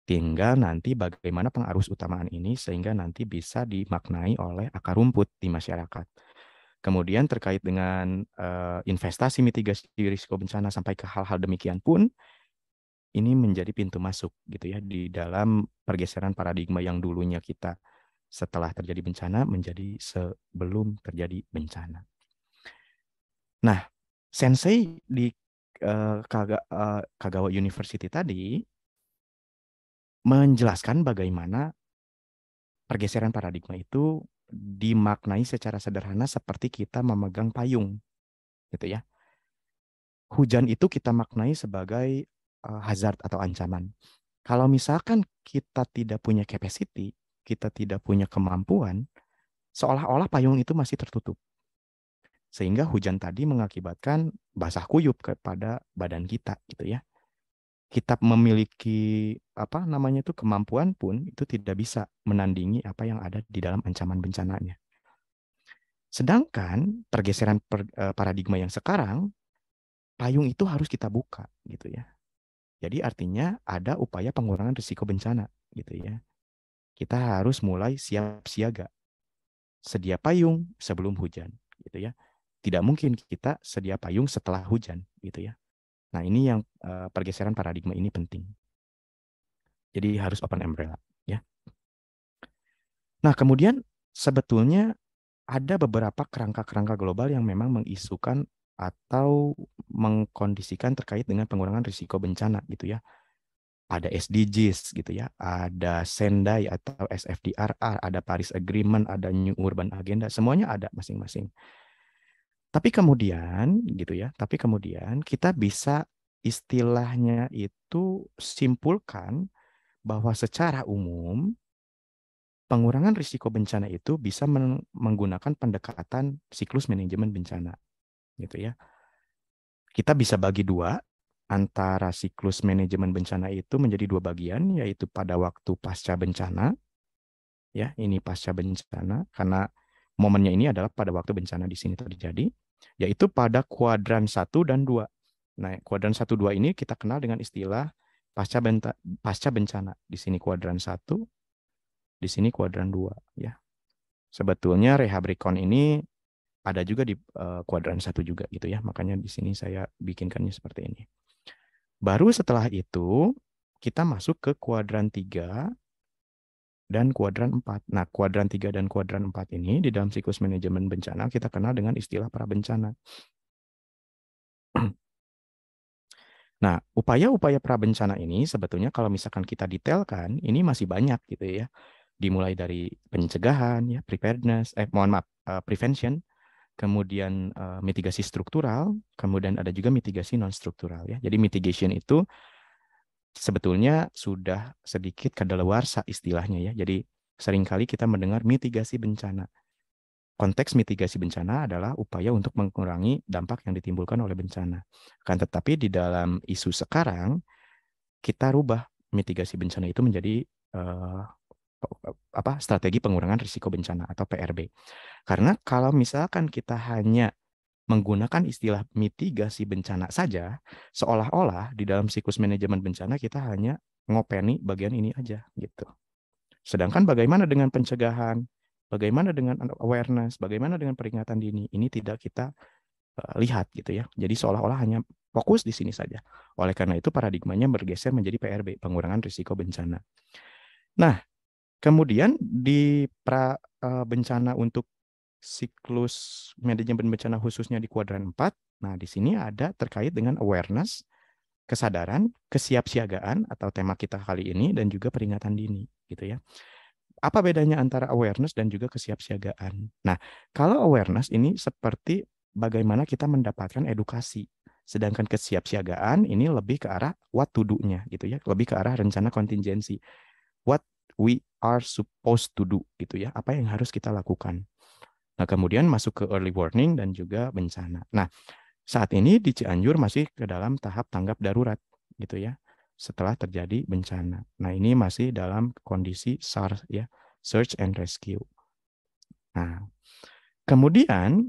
Tinggal nanti bagaimana pengarus utamaan ini sehingga nanti bisa dimaknai oleh akar rumput di masyarakat. Kemudian terkait dengan investasi mitigasi risiko bencana sampai ke hal-hal demikian pun ini menjadi pintu masuk gitu ya di dalam pergeseran paradigma yang dulunya kita setelah terjadi bencana menjadi sebelum terjadi bencana. Nah, sensei di Eh, Kaga, uh, Kagawa University tadi menjelaskan bagaimana pergeseran paradigma itu dimaknai secara sederhana seperti kita memegang payung gitu ya hujan itu kita maknai sebagai uh, hazard atau ancaman kalau misalkan kita tidak punya capacity kita tidak punya kemampuan seolah-olah payung itu masih tertutup sehingga hujan tadi mengakibatkan basah kuyup kepada badan kita gitu ya kita memiliki apa namanya itu kemampuan pun itu tidak bisa menandingi apa yang ada di dalam ancaman bencananya. Sedangkan pergeseran per, eh, paradigma yang sekarang payung itu harus kita buka gitu ya. Jadi artinya ada upaya pengurangan risiko bencana gitu ya. Kita harus mulai siap siaga. Sedia payung sebelum hujan gitu ya tidak mungkin kita sedia payung setelah hujan gitu ya. Nah ini yang uh, pergeseran paradigma ini penting. Jadi harus open umbrella ya. Nah kemudian sebetulnya ada beberapa kerangka-kerangka global yang memang mengisukan atau mengkondisikan terkait dengan pengurangan risiko bencana gitu ya. Ada SDGs gitu ya, ada Sendai atau SFDRR, ada Paris Agreement, ada New Urban Agenda, semuanya ada masing-masing. Tapi kemudian gitu ya, tapi kemudian kita bisa istilahnya itu simpulkan bahwa secara umum pengurangan risiko bencana itu bisa menggunakan pendekatan siklus manajemen bencana gitu ya. Kita bisa bagi dua antara siklus manajemen bencana itu menjadi dua bagian yaitu pada waktu pasca bencana ya ini pasca bencana karena momennya ini adalah pada waktu bencana di sini terjadi, yaitu pada kuadran 1 dan 2. Nah, kuadran 1 2 ini kita kenal dengan istilah pasca benta, pasca bencana. Di sini kuadran 1, di sini kuadran 2 ya. Sebetulnya rehabrikon ini ada juga di uh, kuadran 1 juga gitu ya. Makanya di sini saya bikinkannya seperti ini. Baru setelah itu kita masuk ke kuadran 3 dan kuadran 4. Nah, kuadran 3 dan kuadran 4 ini di dalam siklus manajemen bencana kita kenal dengan istilah pra bencana. Nah, upaya-upaya pra bencana ini sebetulnya kalau misalkan kita detailkan, ini masih banyak gitu ya. Dimulai dari pencegahan, ya, preparedness, eh mohon maaf, uh, prevention, kemudian uh, mitigasi struktural, kemudian ada juga mitigasi non-struktural ya. Jadi mitigation itu sebetulnya sudah sedikit kadaluarsa istilahnya ya. Jadi seringkali kita mendengar mitigasi bencana. Konteks mitigasi bencana adalah upaya untuk mengurangi dampak yang ditimbulkan oleh bencana. Kan tetapi di dalam isu sekarang kita rubah mitigasi bencana itu menjadi uh, apa strategi pengurangan risiko bencana atau PRB. Karena kalau misalkan kita hanya menggunakan istilah mitigasi bencana saja, seolah-olah di dalam siklus manajemen bencana kita hanya ngopeni bagian ini aja gitu. Sedangkan bagaimana dengan pencegahan, bagaimana dengan awareness, bagaimana dengan peringatan dini, ini tidak kita uh, lihat gitu ya. Jadi seolah-olah hanya fokus di sini saja. Oleh karena itu paradigmanya bergeser menjadi PRB, pengurangan risiko bencana. Nah, kemudian di pra uh, bencana untuk siklus manajemen bencana khususnya di kuadran 4. Nah, di sini ada terkait dengan awareness, kesadaran, kesiapsiagaan atau tema kita kali ini dan juga peringatan dini gitu ya. Apa bedanya antara awareness dan juga kesiapsiagaan? Nah, kalau awareness ini seperti bagaimana kita mendapatkan edukasi. Sedangkan kesiapsiagaan ini lebih ke arah what to do-nya gitu ya, lebih ke arah rencana kontingensi. What we are supposed to do gitu ya, apa yang harus kita lakukan. Nah, kemudian masuk ke early warning dan juga bencana. Nah, saat ini di Cianjur masih ke dalam tahap tanggap darurat gitu ya setelah terjadi bencana. Nah, ini masih dalam kondisi SAR ya, search and rescue. Nah, kemudian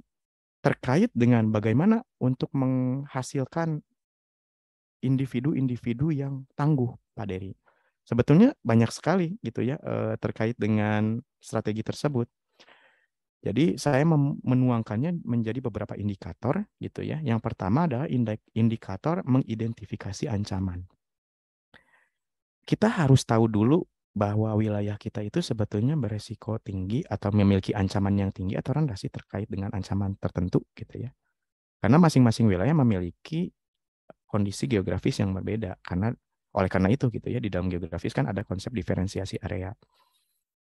terkait dengan bagaimana untuk menghasilkan individu-individu yang tangguh, Pak Dery. Sebetulnya banyak sekali gitu ya eh, terkait dengan strategi tersebut jadi saya menuangkannya menjadi beberapa indikator gitu ya. Yang pertama adalah indikator mengidentifikasi ancaman. Kita harus tahu dulu bahwa wilayah kita itu sebetulnya beresiko tinggi atau memiliki ancaman yang tinggi atau rendah sih terkait dengan ancaman tertentu gitu ya. Karena masing-masing wilayah memiliki kondisi geografis yang berbeda karena oleh karena itu gitu ya di dalam geografis kan ada konsep diferensiasi area.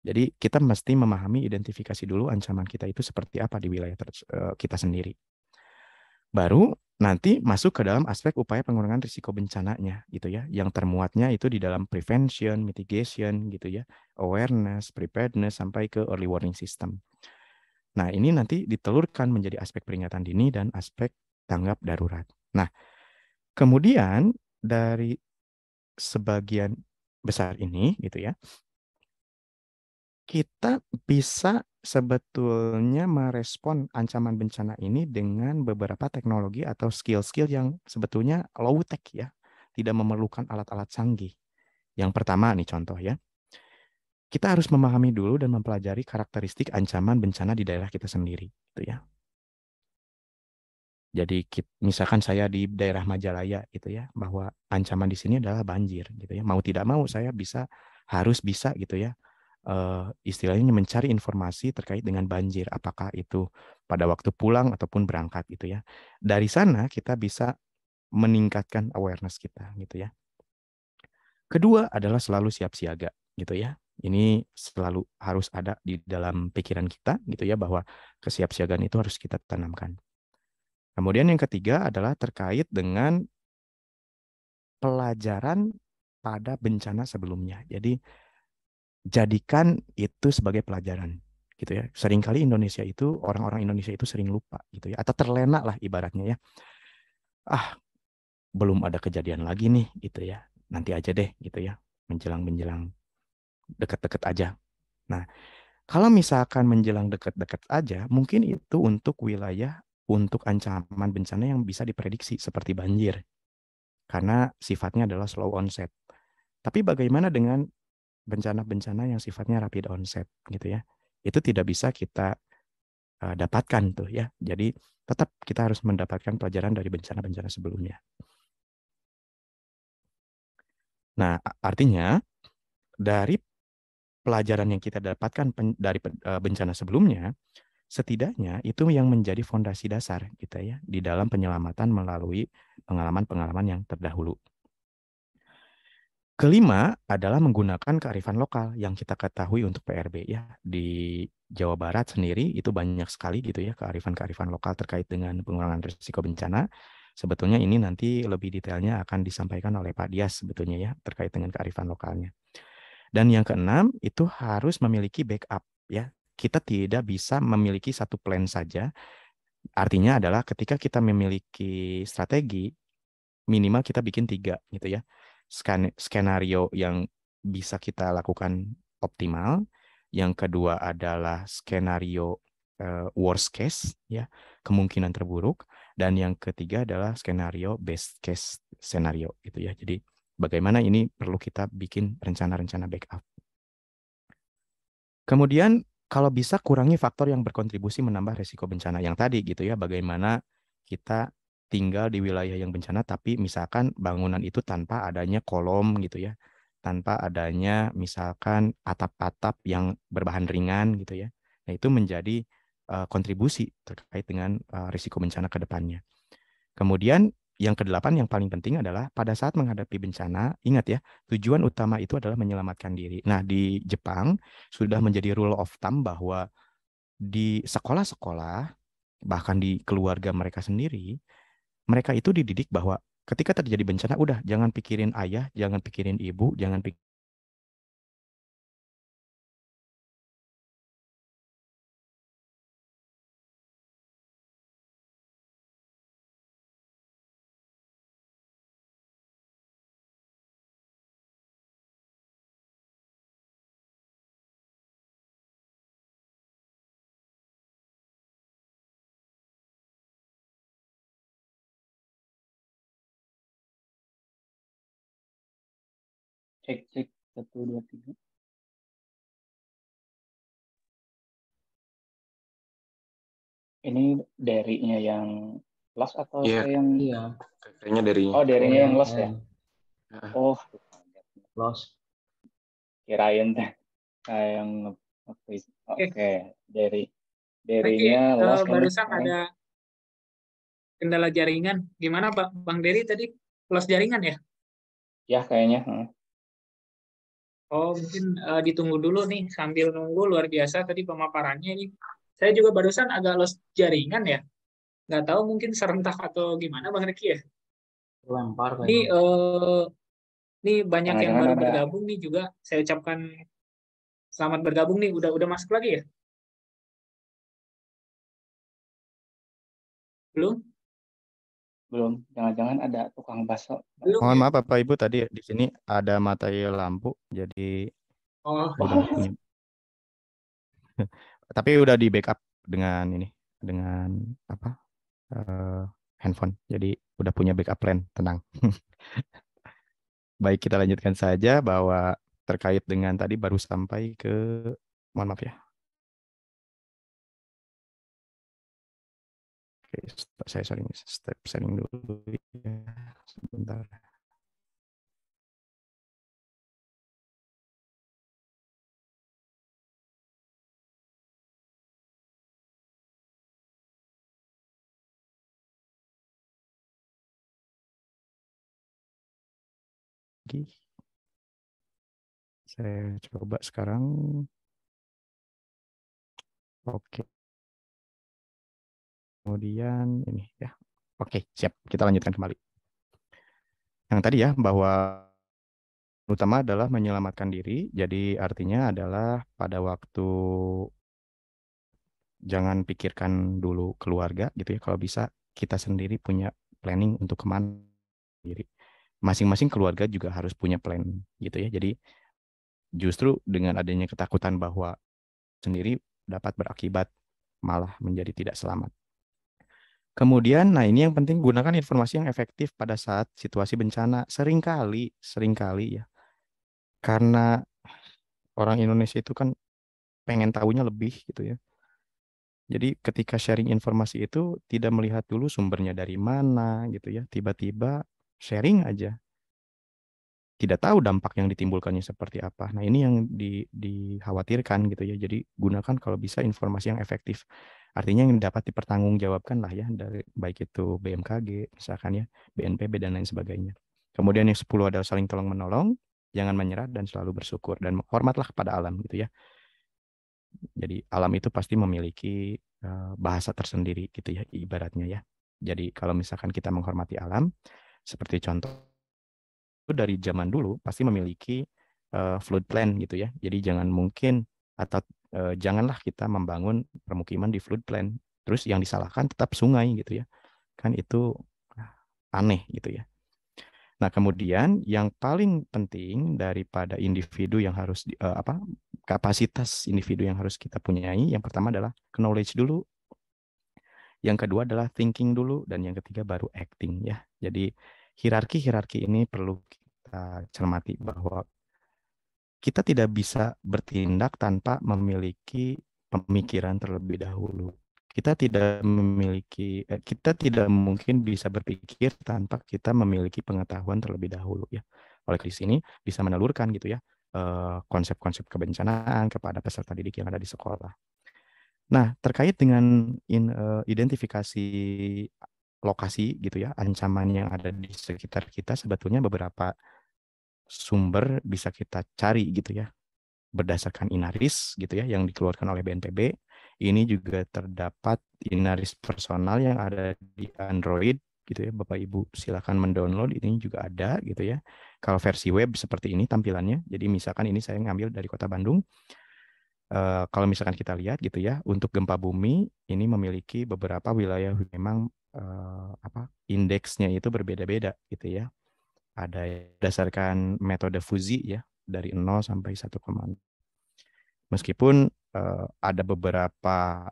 Jadi kita mesti memahami identifikasi dulu ancaman kita itu seperti apa di wilayah eh, kita sendiri. Baru nanti masuk ke dalam aspek upaya pengurangan risiko bencananya gitu ya, yang termuatnya itu di dalam prevention, mitigation gitu ya, awareness, preparedness sampai ke early warning system. Nah, ini nanti ditelurkan menjadi aspek peringatan dini dan aspek tanggap darurat. Nah, kemudian dari sebagian besar ini gitu ya, kita bisa sebetulnya merespon ancaman bencana ini dengan beberapa teknologi atau skill-skill yang sebetulnya low tech ya, tidak memerlukan alat-alat canggih. Yang pertama nih contoh ya. Kita harus memahami dulu dan mempelajari karakteristik ancaman bencana di daerah kita sendiri, gitu ya. Jadi misalkan saya di daerah Majalaya gitu ya, bahwa ancaman di sini adalah banjir gitu ya. Mau tidak mau saya bisa harus bisa gitu ya Eh, istilahnya mencari informasi terkait dengan banjir, apakah itu pada waktu pulang ataupun berangkat gitu ya. Dari sana kita bisa meningkatkan awareness kita gitu ya. Kedua adalah selalu siap siaga gitu ya. Ini selalu harus ada di dalam pikiran kita gitu ya bahwa kesiapsiagaan itu harus kita tanamkan. Kemudian yang ketiga adalah terkait dengan pelajaran pada bencana sebelumnya. Jadi jadikan itu sebagai pelajaran gitu ya. Seringkali Indonesia itu orang-orang Indonesia itu sering lupa gitu ya atau terlena lah ibaratnya ya. Ah, belum ada kejadian lagi nih gitu ya. Nanti aja deh gitu ya. Menjelang-menjelang deket-deket aja. Nah, kalau misalkan menjelang deket-deket aja, mungkin itu untuk wilayah untuk ancaman bencana yang bisa diprediksi seperti banjir. Karena sifatnya adalah slow onset. Tapi bagaimana dengan bencana-bencana yang sifatnya rapid onset gitu ya. Itu tidak bisa kita uh, dapatkan tuh ya. Jadi tetap kita harus mendapatkan pelajaran dari bencana-bencana sebelumnya. Nah, artinya dari pelajaran yang kita dapatkan pen, dari uh, bencana sebelumnya, setidaknya itu yang menjadi fondasi dasar kita ya di dalam penyelamatan melalui pengalaman-pengalaman yang terdahulu. Kelima adalah menggunakan kearifan lokal yang kita ketahui untuk PRB ya. Di Jawa Barat sendiri itu banyak sekali gitu ya kearifan-kearifan lokal terkait dengan pengurangan risiko bencana. Sebetulnya ini nanti lebih detailnya akan disampaikan oleh Pak Dias sebetulnya ya terkait dengan kearifan lokalnya. Dan yang keenam itu harus memiliki backup ya. Kita tidak bisa memiliki satu plan saja. Artinya adalah ketika kita memiliki strategi minimal kita bikin tiga gitu ya skan skenario yang bisa kita lakukan optimal. Yang kedua adalah skenario uh, worst case, ya kemungkinan terburuk. Dan yang ketiga adalah skenario best case skenario, gitu ya. Jadi bagaimana ini perlu kita bikin rencana-rencana backup. Kemudian kalau bisa kurangi faktor yang berkontribusi menambah resiko bencana yang tadi gitu ya. Bagaimana kita tinggal di wilayah yang bencana tapi misalkan bangunan itu tanpa adanya kolom gitu ya tanpa adanya misalkan atap-atap yang berbahan ringan gitu ya nah itu menjadi uh, kontribusi terkait dengan uh, risiko bencana ke depannya kemudian yang kedelapan yang paling penting adalah pada saat menghadapi bencana ingat ya tujuan utama itu adalah menyelamatkan diri nah di Jepang sudah menjadi rule of thumb bahwa di sekolah-sekolah bahkan di keluarga mereka sendiri mereka itu dididik bahwa ketika terjadi bencana udah jangan pikirin ayah, jangan pikirin ibu, jangan pikirin cek cek satu dua tiga ini derinya yang plus atau yeah. yang iya kayaknya dari. oh derinya yang loss ya iya. oh loss kirain teh kayak yang oke okay. dari derinya Oke, eh, barusan ada kendala jaringan gimana pak bang Dery tadi plus jaringan ya ya kayaknya hmm. Oh, mungkin uh, ditunggu dulu nih sambil nunggu luar biasa tadi pemaparannya ini. Saya juga barusan agak los jaringan ya. Nggak tahu mungkin serentak atau gimana Bang Riki ya. Lempar Ini uh, ini banyak nah, yang baru bergabung nih juga. Saya ucapkan selamat bergabung nih. Udah udah masuk lagi ya? Belum? belum jangan-jangan ada tukang baso? mohon ya. maaf bapak ibu tadi di sini ada materi lampu jadi oh. tapi udah di backup dengan ini dengan apa uh, handphone jadi udah punya backup plan tenang baik kita lanjutkan saja bahwa terkait dengan tadi baru sampai ke mohon maaf ya Oke, saya sharing step sharing dulu ya. Sebentar. lagi. Saya coba sekarang. Oke. Kemudian ini ya. Oke, siap. Kita lanjutkan kembali. Yang tadi ya bahwa utama adalah menyelamatkan diri. Jadi artinya adalah pada waktu jangan pikirkan dulu keluarga gitu ya. Kalau bisa kita sendiri punya planning untuk kemana diri. Masing-masing keluarga juga harus punya plan gitu ya. Jadi justru dengan adanya ketakutan bahwa sendiri dapat berakibat malah menjadi tidak selamat. Kemudian, nah ini yang penting gunakan informasi yang efektif pada saat situasi bencana. Seringkali, seringkali ya. Karena orang Indonesia itu kan pengen tahunya lebih gitu ya. Jadi ketika sharing informasi itu tidak melihat dulu sumbernya dari mana gitu ya. Tiba-tiba sharing aja. Tidak tahu dampak yang ditimbulkannya seperti apa. Nah ini yang di, dikhawatirkan gitu ya. Jadi gunakan kalau bisa informasi yang efektif artinya yang dapat dipertanggungjawabkan lah ya dari baik itu BMKG misalkan ya BNPB dan lain sebagainya kemudian yang 10 adalah saling tolong menolong jangan menyerah dan selalu bersyukur dan hormatlah kepada alam gitu ya jadi alam itu pasti memiliki eh, bahasa tersendiri gitu ya ibaratnya ya jadi kalau misalkan kita menghormati alam seperti contoh itu dari zaman dulu pasti memiliki uh, flood plan gitu ya jadi jangan mungkin atau eh, janganlah kita membangun permukiman di floodplain. Terus yang disalahkan tetap sungai gitu ya. Kan itu ah, aneh gitu ya. Nah, kemudian yang paling penting daripada individu yang harus eh, apa? kapasitas individu yang harus kita punyai yang pertama adalah knowledge dulu. Yang kedua adalah thinking dulu dan yang ketiga baru acting ya. Jadi hierarki-hierarki ini perlu kita cermati bahwa kita tidak bisa bertindak tanpa memiliki pemikiran terlebih dahulu. Kita tidak memiliki, eh, kita tidak mungkin bisa berpikir tanpa kita memiliki pengetahuan terlebih dahulu ya. Oleh di sini bisa menelurkan gitu ya eh, konsep-konsep kebencanaan kepada peserta didik yang ada di sekolah. Nah terkait dengan in, uh, identifikasi lokasi gitu ya ancaman yang ada di sekitar kita sebetulnya beberapa sumber bisa kita cari gitu ya berdasarkan inaris gitu ya yang dikeluarkan oleh BNPB. Ini juga terdapat inaris personal yang ada di Android gitu ya Bapak Ibu silakan mendownload ini juga ada gitu ya. Kalau versi web seperti ini tampilannya. Jadi misalkan ini saya ngambil dari Kota Bandung. e, kalau misalkan kita lihat gitu ya untuk gempa bumi ini memiliki beberapa wilayah memang e, apa indeksnya itu berbeda-beda gitu ya ada berdasarkan metode Fuzi ya dari 0 sampai 1,0. Meskipun eh, ada beberapa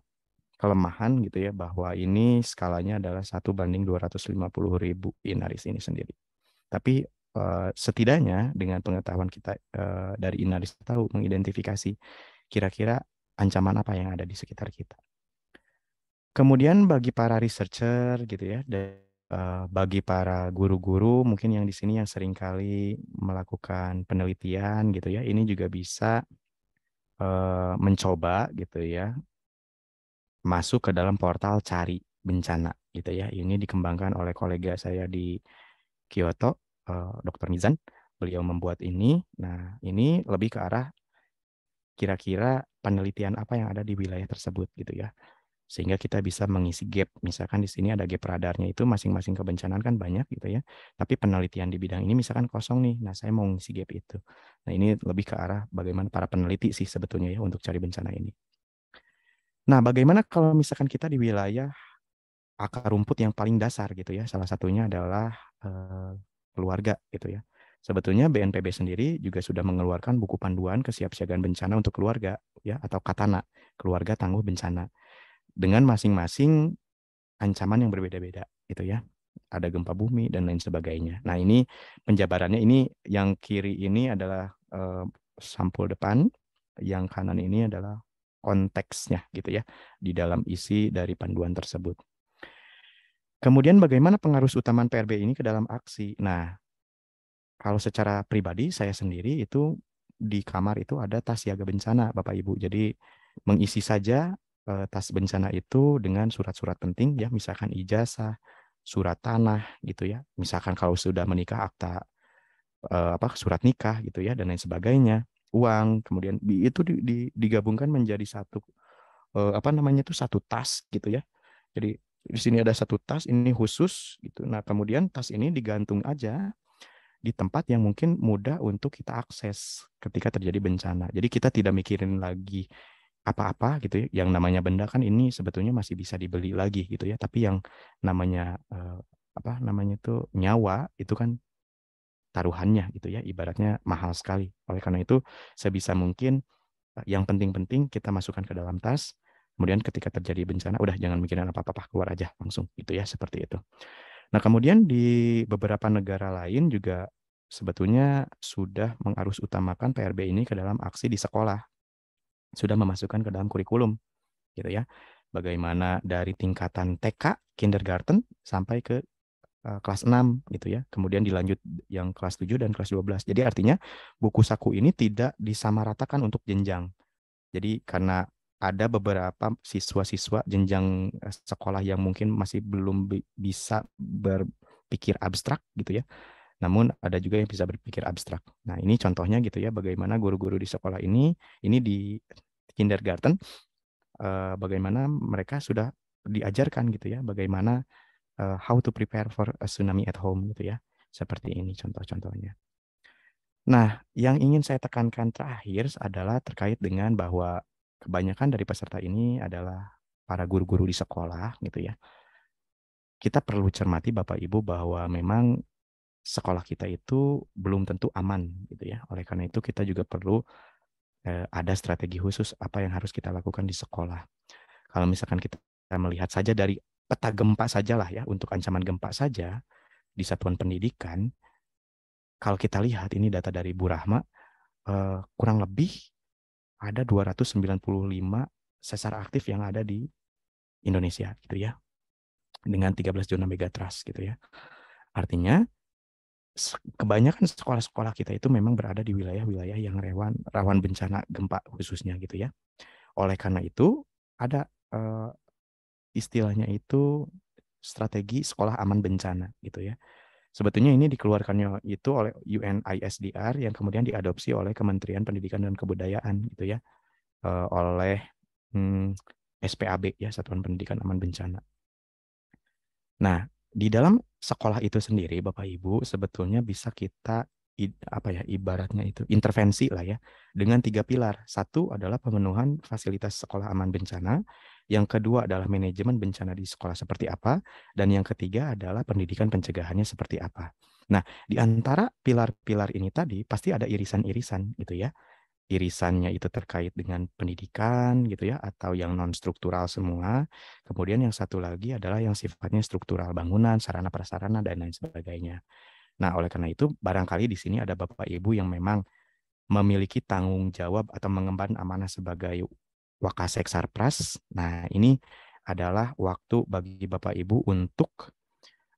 kelemahan gitu ya bahwa ini skalanya adalah 1 banding puluh ribu inaris ini sendiri. Tapi eh, setidaknya dengan pengetahuan kita eh, dari inaris tahu mengidentifikasi kira-kira ancaman apa yang ada di sekitar kita. Kemudian bagi para researcher gitu ya dari Eh, bagi para guru-guru mungkin yang di sini yang seringkali melakukan penelitian gitu ya, ini juga bisa eh, mencoba gitu ya masuk ke dalam portal cari bencana gitu ya. Ini dikembangkan oleh kolega saya di Kyoto, uh, eh, Dr. Mizan. Beliau membuat ini. Nah, ini lebih ke arah kira-kira penelitian apa yang ada di wilayah tersebut gitu ya sehingga kita bisa mengisi gap. Misalkan di sini ada gap radarnya itu masing-masing kebencanaan kan banyak gitu ya. Tapi penelitian di bidang ini misalkan kosong nih. Nah, saya mau mengisi gap itu. Nah, ini lebih ke arah bagaimana para peneliti sih sebetulnya ya untuk cari bencana ini. Nah, bagaimana kalau misalkan kita di wilayah akar rumput yang paling dasar gitu ya. Salah satunya adalah eh, keluarga gitu ya. Sebetulnya BNPB sendiri juga sudah mengeluarkan buku panduan kesiapsiagaan bencana untuk keluarga ya atau Katana, keluarga tangguh bencana dengan masing-masing ancaman yang berbeda-beda gitu ya ada gempa bumi dan lain sebagainya. Nah ini penjabarannya ini yang kiri ini adalah eh, sampul depan, yang kanan ini adalah konteksnya gitu ya di dalam isi dari panduan tersebut. Kemudian bagaimana pengaruh utama PRB ini ke dalam aksi? Nah kalau secara pribadi saya sendiri itu di kamar itu ada tas siaga bencana Bapak Ibu. Jadi mengisi saja Eh, tas bencana itu dengan surat-surat penting ya misalkan ijazah, surat tanah gitu ya. Misalkan kalau sudah menikah akta eh, apa surat nikah gitu ya dan lain sebagainya, uang, kemudian itu di, di, digabungkan menjadi satu eh, apa namanya itu satu tas gitu ya. Jadi di sini ada satu tas ini khusus gitu. Nah, kemudian tas ini digantung aja di tempat yang mungkin mudah untuk kita akses ketika terjadi bencana. Jadi kita tidak mikirin lagi apa-apa gitu ya yang namanya benda kan ini sebetulnya masih bisa dibeli lagi gitu ya tapi yang namanya uh, apa namanya itu nyawa itu kan taruhannya gitu ya ibaratnya mahal sekali oleh karena itu sebisa mungkin eh, yang penting-penting kita masukkan ke dalam tas kemudian ketika terjadi bencana udah jangan mikirin apa-apa keluar aja langsung gitu ya seperti itu nah kemudian di beberapa negara lain juga sebetulnya sudah mengarus utamakan PRB ini ke dalam aksi di sekolah sudah memasukkan ke dalam kurikulum gitu ya bagaimana dari tingkatan TK kindergarten sampai ke uh, kelas 6 gitu ya kemudian dilanjut yang kelas 7 dan kelas 12 jadi artinya buku saku ini tidak disamaratakan untuk jenjang jadi karena ada beberapa siswa-siswa jenjang eh, sekolah yang mungkin masih belum bi bisa berpikir abstrak gitu ya namun ada juga yang bisa berpikir abstrak. Nah, ini contohnya gitu ya, bagaimana guru-guru di sekolah ini, ini di kindergarten, eh, bagaimana mereka sudah diajarkan gitu ya, bagaimana eh, how to prepare for a tsunami at home gitu ya, seperti ini contoh-contohnya. Nah, yang ingin saya tekankan terakhir adalah terkait dengan bahwa kebanyakan dari peserta ini adalah para guru-guru di sekolah gitu ya. Kita perlu cermati Bapak Ibu bahwa memang sekolah kita itu belum tentu aman gitu ya. Oleh karena itu kita juga perlu eh, ada strategi khusus apa yang harus kita lakukan di sekolah. Kalau misalkan kita melihat saja dari peta gempa sajalah ya untuk ancaman gempa saja di satuan pendidikan kalau kita lihat ini data dari Bu Rahma eh, kurang lebih ada 295 sesar aktif yang ada di Indonesia gitu ya dengan 13 zona megatrust gitu ya. Artinya kebanyakan sekolah-sekolah kita itu memang berada di wilayah-wilayah yang rawan rawan bencana gempa khususnya gitu ya. Oleh karena itu ada uh, istilahnya itu strategi sekolah aman bencana gitu ya. Sebetulnya ini dikeluarkannya itu oleh UNISDR yang kemudian diadopsi oleh Kementerian Pendidikan dan Kebudayaan gitu ya Uh, oleh hmm, SPAB ya Satuan Pendidikan Aman Bencana. Nah, di dalam sekolah itu sendiri Bapak Ibu sebetulnya bisa kita apa ya ibaratnya itu intervensi lah ya dengan tiga pilar satu adalah pemenuhan fasilitas sekolah aman bencana yang kedua adalah manajemen bencana di sekolah seperti apa dan yang ketiga adalah pendidikan pencegahannya seperti apa nah di antara pilar-pilar ini tadi pasti ada irisan-irisan gitu ya irisannya itu terkait dengan pendidikan gitu ya atau yang non struktural semua. Kemudian yang satu lagi adalah yang sifatnya struktural bangunan, sarana prasarana dan lain sebagainya. Nah, oleh karena itu barangkali di sini ada Bapak Ibu yang memang memiliki tanggung jawab atau mengemban amanah sebagai Wakasek Sarpras. Nah, ini adalah waktu bagi Bapak Ibu untuk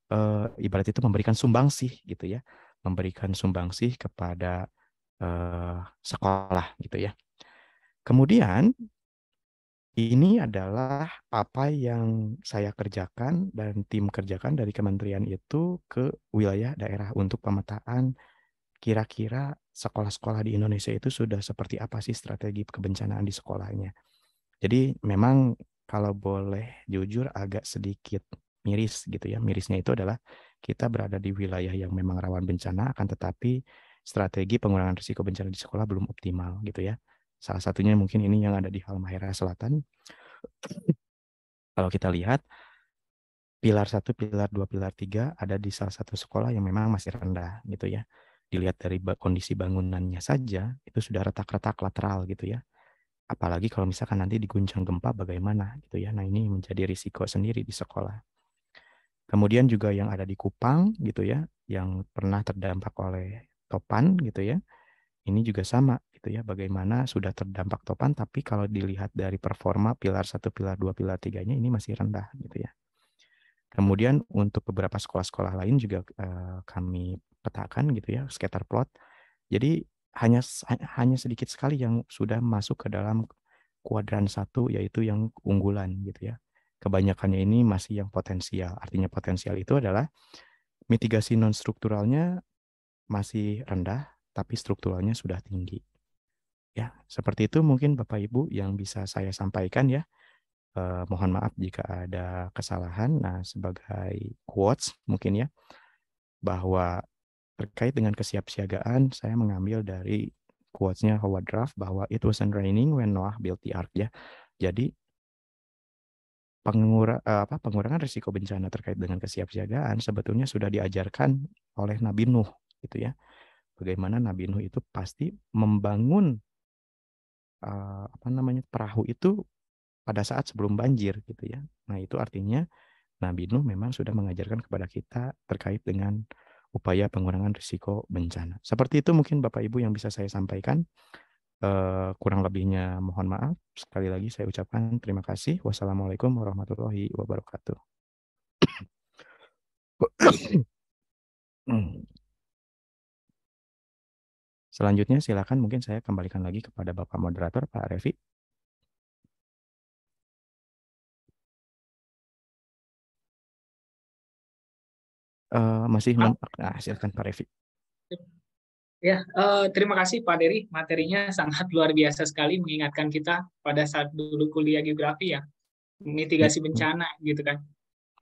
e, ibarat itu memberikan sumbangsih gitu ya. Memberikan sumbangsih kepada eh, sekolah gitu ya. Kemudian ini adalah apa yang saya kerjakan dan tim kerjakan dari kementerian itu ke wilayah daerah untuk pemetaan kira-kira sekolah-sekolah di Indonesia itu sudah seperti apa sih strategi kebencanaan di sekolahnya. Jadi memang kalau boleh jujur agak sedikit miris gitu ya. Mirisnya itu adalah kita berada di wilayah yang memang rawan bencana akan tetapi strategi pengurangan risiko bencana di sekolah belum optimal gitu ya. Salah satunya mungkin ini yang ada di Halmahera Selatan. Kalau kita lihat pilar satu, pilar dua, pilar tiga ada di salah satu sekolah yang memang masih rendah gitu ya. Dilihat dari kondisi bangunannya saja itu sudah retak-retak lateral gitu ya. Apalagi kalau misalkan nanti diguncang gempa bagaimana gitu ya. Nah ini menjadi risiko sendiri di sekolah. Kemudian juga yang ada di Kupang gitu ya, yang pernah terdampak oleh topan gitu ya. Ini juga sama gitu ya, bagaimana sudah terdampak topan tapi kalau dilihat dari performa pilar 1, pilar 2, pilar 3-nya ini masih rendah gitu ya. Kemudian untuk beberapa sekolah-sekolah lain juga eh, kami petakan gitu ya, scatter plot. Jadi hanya hanya sedikit sekali yang sudah masuk ke dalam kuadran satu yaitu yang unggulan gitu ya. Kebanyakannya ini masih yang potensial. Artinya potensial itu adalah mitigasi non strukturalnya masih rendah tapi strukturalnya sudah tinggi. Ya, seperti itu mungkin Bapak Ibu yang bisa saya sampaikan ya. Eh, mohon maaf jika ada kesalahan. Nah, sebagai quotes mungkin ya bahwa terkait dengan kesiapsiagaan saya mengambil dari quotes-nya Howard Draft bahwa it wasn't raining when Noah built the ark ya. Jadi pengura, eh, apa, pengurangan risiko bencana terkait dengan kesiapsiagaan sebetulnya sudah diajarkan oleh Nabi Nuh gitu ya. Bagaimana Nabi Nuh itu pasti membangun uh, apa namanya perahu itu pada saat sebelum banjir gitu ya. Nah, itu artinya Nabi Nuh memang sudah mengajarkan kepada kita terkait dengan upaya pengurangan risiko bencana. Seperti itu mungkin Bapak Ibu yang bisa saya sampaikan. Uh, kurang lebihnya mohon maaf. Sekali lagi saya ucapkan terima kasih. Wassalamualaikum warahmatullahi wabarakatuh. Hmm. Selanjutnya silakan mungkin saya kembalikan lagi kepada Bapak Moderator, Pak Revi. Uh, masih ah. nah, silakan Pak Revi. Ya, uh, terima kasih Pak Dery. Materinya sangat luar biasa sekali mengingatkan kita pada saat dulu kuliah geografi ya, mitigasi bencana gitu kan.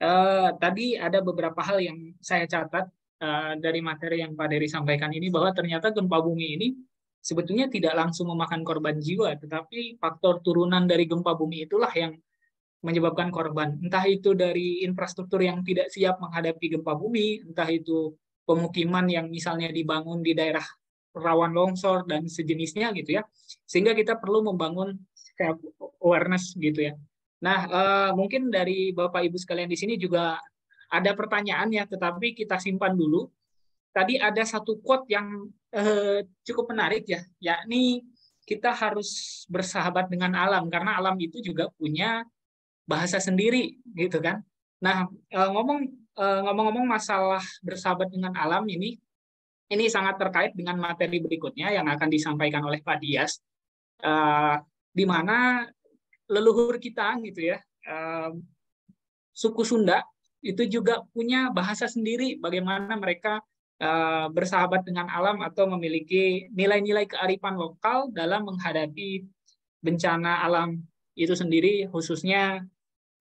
Uh, tadi ada beberapa hal yang saya catat Eh, dari materi yang Pak Dery sampaikan ini bahwa ternyata gempa bumi ini sebetulnya tidak langsung memakan korban jiwa, tetapi faktor turunan dari gempa bumi itulah yang menyebabkan korban. Entah itu dari infrastruktur yang tidak siap menghadapi gempa bumi, entah itu pemukiman yang misalnya dibangun di daerah rawan longsor dan sejenisnya gitu ya. Sehingga kita perlu membangun awareness gitu ya. Nah, uh, mungkin dari Bapak Ibu sekalian di sini juga ada pertanyaan ya, tetapi kita simpan dulu. Tadi ada satu quote yang eh, cukup menarik ya, yakni kita harus bersahabat dengan alam karena alam itu juga punya bahasa sendiri gitu kan. Nah eh, ngomong eh, ngomong masalah bersahabat dengan alam ini, ini sangat terkait dengan materi berikutnya yang akan disampaikan oleh Pak Dias, eh, di mana leluhur kita gitu ya, eh, suku Sunda itu juga punya bahasa sendiri bagaimana mereka eh, bersahabat dengan alam atau memiliki nilai-nilai kearifan lokal dalam menghadapi bencana alam itu sendiri khususnya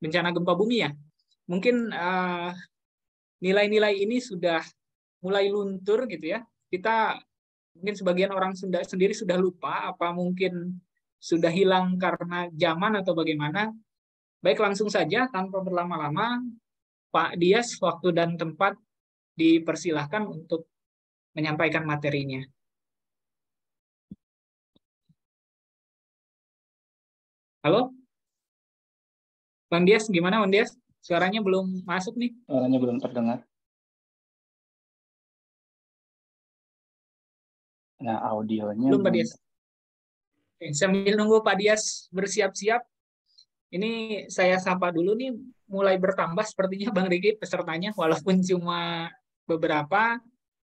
bencana gempa bumi ya mungkin eh, nilai-nilai uh, ini sudah mulai luntur gitu ya kita mungkin sebagian orang Sunda sendiri sudah lupa apa mungkin sudah hilang karena zaman atau bagaimana baik langsung saja tanpa berlama-lama Pak Dias, waktu dan tempat dipersilahkan untuk menyampaikan materinya. Halo? Bang Dias, gimana Bang Dias? Suaranya belum masuk nih. Suaranya belum terdengar. Nah, audionya belum, Pak Dias. sambil nunggu Pak Dias bersiap-siap, ini saya sapa dulu nih mulai bertambah sepertinya Bang Riki pesertanya walaupun cuma beberapa.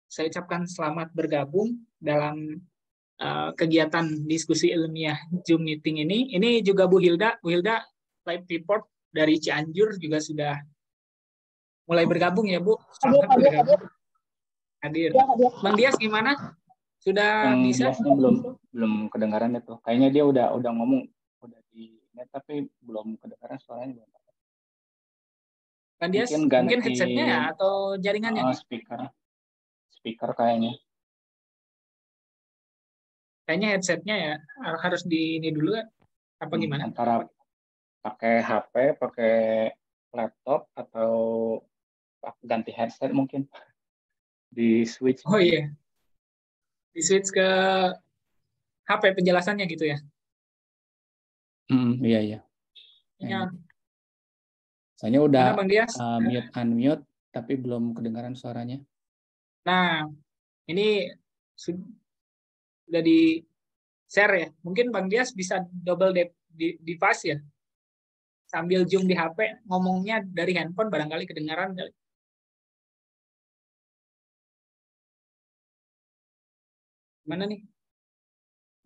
Saya ucapkan selamat bergabung dalam uh, kegiatan diskusi ilmiah Zoom meeting ini. Ini juga Bu Hilda, Bu Hilda live report dari Cianjur juga sudah mulai bergabung ya Bu. Selamat hadir, bergabung. Hadir. hadir. hadir. Bang Dias gimana? Sudah hmm, bisa? Belum belum kedengaran itu. Ya, Kayaknya dia udah udah ngomong Eh, tapi belum kedengaran suaranya belum kan dia mungkin, ganti, mungkin headsetnya ya atau jaringannya uh, speaker speaker kayaknya kayaknya headsetnya ya eh, harus di ini dulu kan apa hmm, gimana antara pakai HP pakai laptop atau ganti headset mungkin di switch oh iya di switch ke HP penjelasannya gitu ya Mm, iya iya. Ya. Gitu. Soalnya udah Bang Dias. Ya? Uh, mute unmute tapi belum kedengaran suaranya. Nah, ini sudah di share ya. Mungkin Bang Dias bisa double de di device ya. Sambil zoom di HP ngomongnya dari handphone barangkali kedengaran kali. Mana nih?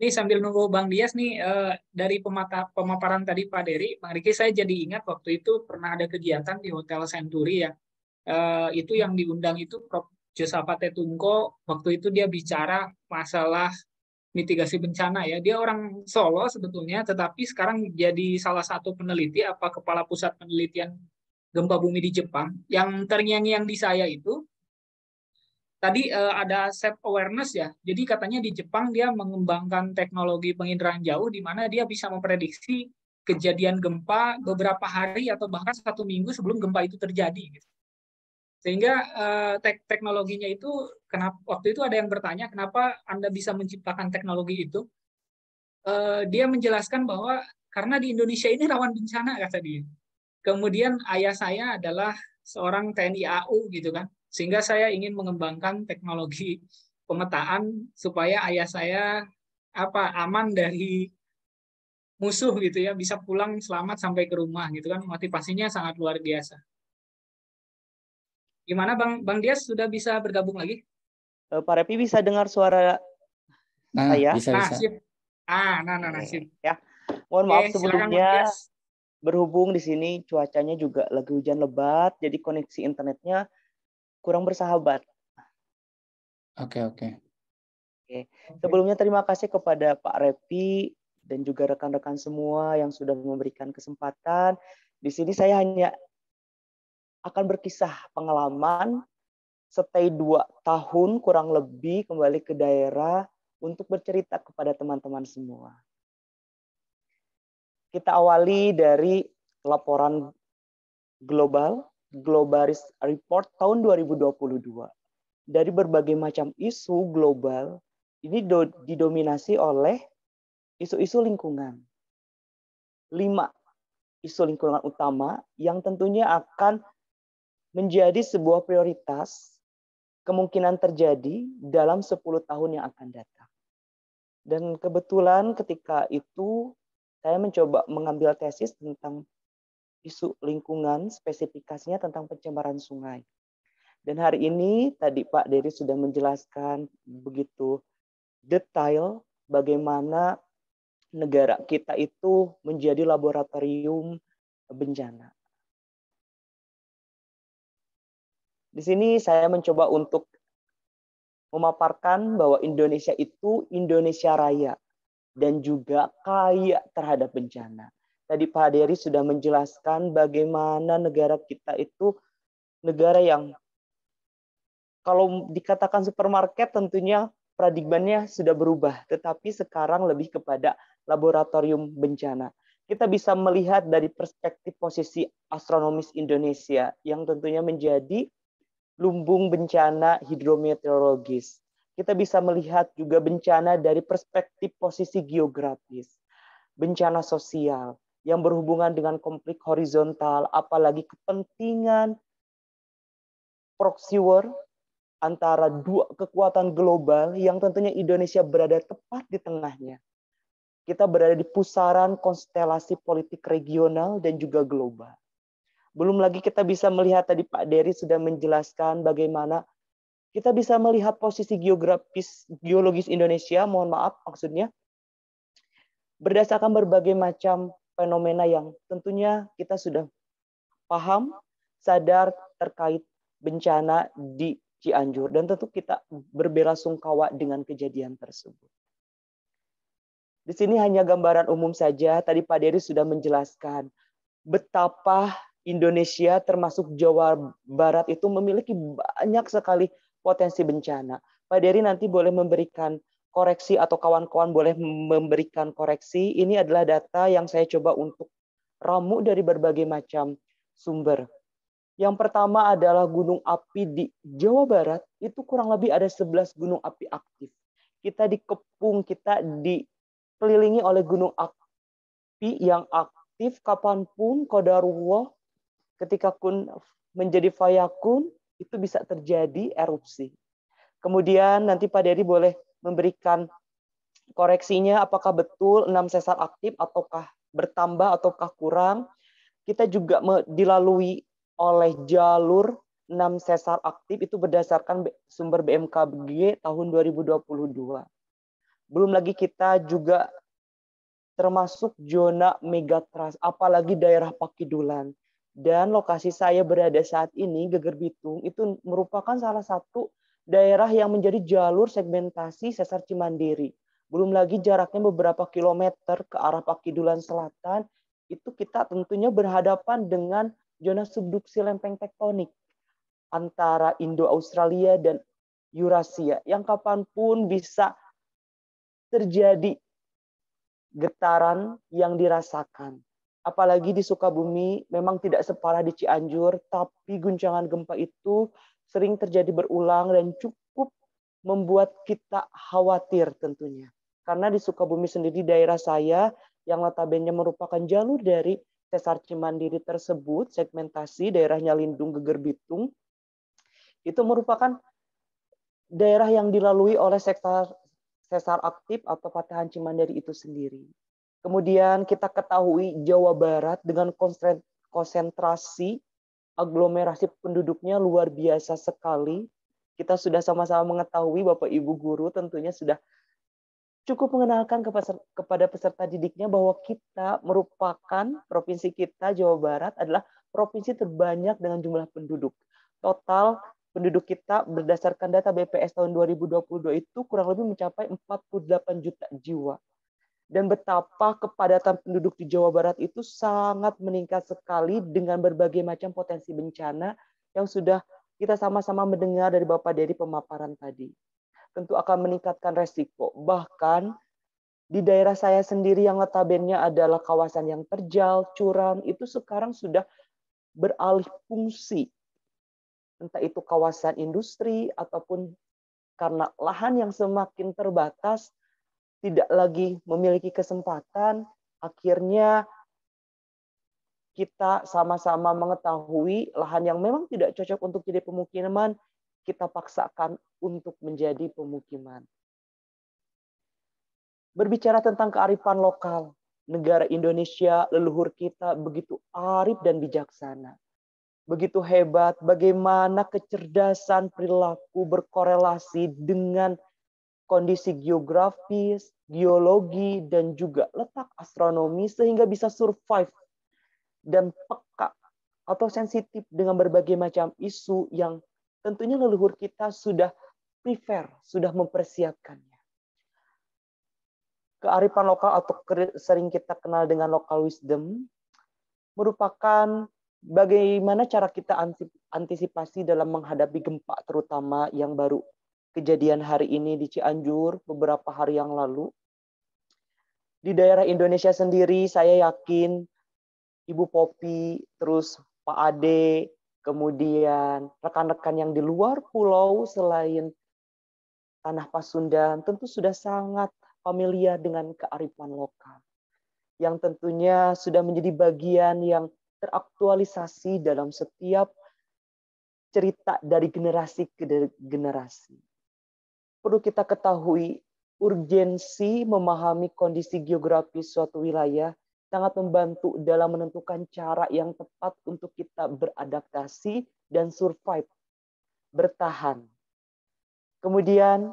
Ini sambil nunggu Bang Dias nih uh, dari pemata, pemaparan tadi Pak Dery, Bang Riki saya jadi ingat waktu itu pernah ada kegiatan di Hotel Century ya. Uh, itu yang diundang itu Prof. Josafa Tetungko waktu itu dia bicara masalah mitigasi bencana ya. Dia orang Solo sebetulnya tetapi sekarang jadi salah satu peneliti apa kepala pusat penelitian gempa bumi di Jepang. Yang terngiang yang di saya itu tadi uh, ada set awareness ya. Jadi katanya di Jepang dia mengembangkan teknologi penginderaan jauh di mana dia bisa memprediksi kejadian gempa beberapa hari atau bahkan satu minggu sebelum gempa itu terjadi. Gitu. Sehingga uh, eh, te teknologinya itu kenapa waktu itu ada yang bertanya kenapa Anda bisa menciptakan teknologi itu? Uh, dia menjelaskan bahwa karena di Indonesia ini rawan bencana kata dia. Kemudian ayah saya adalah seorang TNI AU gitu kan sehingga saya ingin mengembangkan teknologi pemetaan supaya ayah saya apa aman dari musuh gitu ya bisa pulang selamat sampai ke rumah gitu kan motivasinya sangat luar biasa gimana bang bang Dias sudah bisa bergabung lagi eh, Pak Repi bisa dengar suara nah, saya bisa, nah, bisa. ah nah nah, nah sip. ya mohon Oke, maaf sebelumnya berhubung di sini cuacanya juga lagi hujan lebat jadi koneksi internetnya kurang bersahabat. Oke, okay, oke. Okay. Okay. Sebelumnya terima kasih kepada Pak Repi dan juga rekan-rekan semua yang sudah memberikan kesempatan. Di sini saya hanya akan berkisah pengalaman setai dua tahun kurang lebih kembali ke daerah untuk bercerita kepada teman-teman semua. Kita awali dari laporan global Globalis Report tahun 2022. Dari berbagai macam isu global, ini didominasi oleh isu-isu lingkungan. Lima isu lingkungan utama yang tentunya akan menjadi sebuah prioritas kemungkinan terjadi dalam 10 tahun yang akan datang. Dan kebetulan ketika itu saya mencoba mengambil tesis tentang isu lingkungan spesifikasinya tentang pencemaran sungai. Dan hari ini tadi Pak Dery sudah menjelaskan begitu detail bagaimana negara kita itu menjadi laboratorium bencana. Di sini saya mencoba untuk memaparkan bahwa Indonesia itu Indonesia Raya dan juga kaya terhadap bencana. Tadi Pak Dery sudah menjelaskan bagaimana negara kita itu negara yang kalau dikatakan supermarket tentunya paradigmanya sudah berubah, tetapi sekarang lebih kepada laboratorium bencana. Kita bisa melihat dari perspektif posisi astronomis Indonesia yang tentunya menjadi lumbung bencana hidrometeorologis. Kita bisa melihat juga bencana dari perspektif posisi geografis, bencana sosial, yang berhubungan dengan konflik horizontal, apalagi kepentingan proxy war antara dua kekuatan global yang tentunya Indonesia berada tepat di tengahnya. Kita berada di pusaran konstelasi politik regional dan juga global. Belum lagi kita bisa melihat tadi Pak Dery sudah menjelaskan bagaimana kita bisa melihat posisi geografis geologis Indonesia, mohon maaf maksudnya, berdasarkan berbagai macam fenomena yang tentunya kita sudah paham, sadar terkait bencana di Cianjur dan tentu kita sungkawa dengan kejadian tersebut. Di sini hanya gambaran umum saja, tadi Pak Dery sudah menjelaskan betapa Indonesia termasuk Jawa Barat itu memiliki banyak sekali potensi bencana. Pak Dery nanti boleh memberikan koreksi atau kawan-kawan boleh memberikan koreksi. Ini adalah data yang saya coba untuk ramu dari berbagai macam sumber. Yang pertama adalah gunung api di Jawa Barat, itu kurang lebih ada 11 gunung api aktif. Kita dikepung, kita dikelilingi oleh gunung api yang aktif kapanpun kodarullah ketika kun menjadi fayakun itu bisa terjadi erupsi. Kemudian nanti Pak Dedi boleh memberikan koreksinya apakah betul 6 sesar aktif ataukah bertambah ataukah kurang. Kita juga dilalui oleh jalur 6 sesar aktif itu berdasarkan sumber BMKG tahun 2022. Belum lagi kita juga termasuk zona megatrust, apalagi daerah Pakidulan. Dan lokasi saya berada saat ini, Geger Bitung, itu merupakan salah satu daerah yang menjadi jalur segmentasi sesar Cimandiri. Belum lagi jaraknya beberapa kilometer ke arah Pakidulan Selatan, itu kita tentunya berhadapan dengan zona subduksi lempeng tektonik antara Indo-Australia dan Eurasia yang kapanpun bisa terjadi getaran yang dirasakan. Apalagi di Sukabumi memang tidak separah di Cianjur, tapi guncangan gempa itu sering terjadi berulang dan cukup membuat kita khawatir tentunya. Karena di Sukabumi sendiri daerah saya yang notabene merupakan jalur dari sesar Cimandiri tersebut, segmentasi daerahnya Lindung Geger Bitung, itu merupakan daerah yang dilalui oleh sektor sesar aktif atau patahan Cimandiri itu sendiri. Kemudian kita ketahui Jawa Barat dengan konsentrasi aglomerasi penduduknya luar biasa sekali. Kita sudah sama-sama mengetahui Bapak Ibu guru tentunya sudah cukup mengenalkan kepada peserta didiknya bahwa kita merupakan provinsi kita Jawa Barat adalah provinsi terbanyak dengan jumlah penduduk. Total penduduk kita berdasarkan data BPS tahun 2022 itu kurang lebih mencapai 48 juta jiwa dan betapa kepadatan penduduk di Jawa Barat itu sangat meningkat sekali dengan berbagai macam potensi bencana yang sudah kita sama-sama mendengar dari Bapak dari pemaparan tadi. Tentu akan meningkatkan resiko. Bahkan di daerah saya sendiri yang notabene adalah kawasan yang terjal, curam, itu sekarang sudah beralih fungsi. Entah itu kawasan industri ataupun karena lahan yang semakin terbatas, tidak lagi memiliki kesempatan, akhirnya kita sama-sama mengetahui lahan yang memang tidak cocok untuk jadi pemukiman, kita paksakan untuk menjadi pemukiman. Berbicara tentang kearifan lokal, negara Indonesia, leluhur kita begitu arif dan bijaksana. Begitu hebat bagaimana kecerdasan perilaku berkorelasi dengan kondisi geografis, geologi, dan juga letak astronomi sehingga bisa survive dan peka atau sensitif dengan berbagai macam isu yang tentunya leluhur kita sudah prefer, sudah mempersiapkannya. Kearifan lokal atau sering kita kenal dengan local wisdom merupakan bagaimana cara kita antisipasi dalam menghadapi gempa terutama yang baru kejadian hari ini di Cianjur beberapa hari yang lalu. Di daerah Indonesia sendiri saya yakin Ibu Popi, terus Pak Ade, kemudian rekan-rekan yang di luar pulau selain tanah Pasundan tentu sudah sangat familiar dengan kearifan lokal yang tentunya sudah menjadi bagian yang teraktualisasi dalam setiap cerita dari generasi ke generasi perlu kita ketahui urgensi memahami kondisi geografis suatu wilayah sangat membantu dalam menentukan cara yang tepat untuk kita beradaptasi dan survive, bertahan. Kemudian,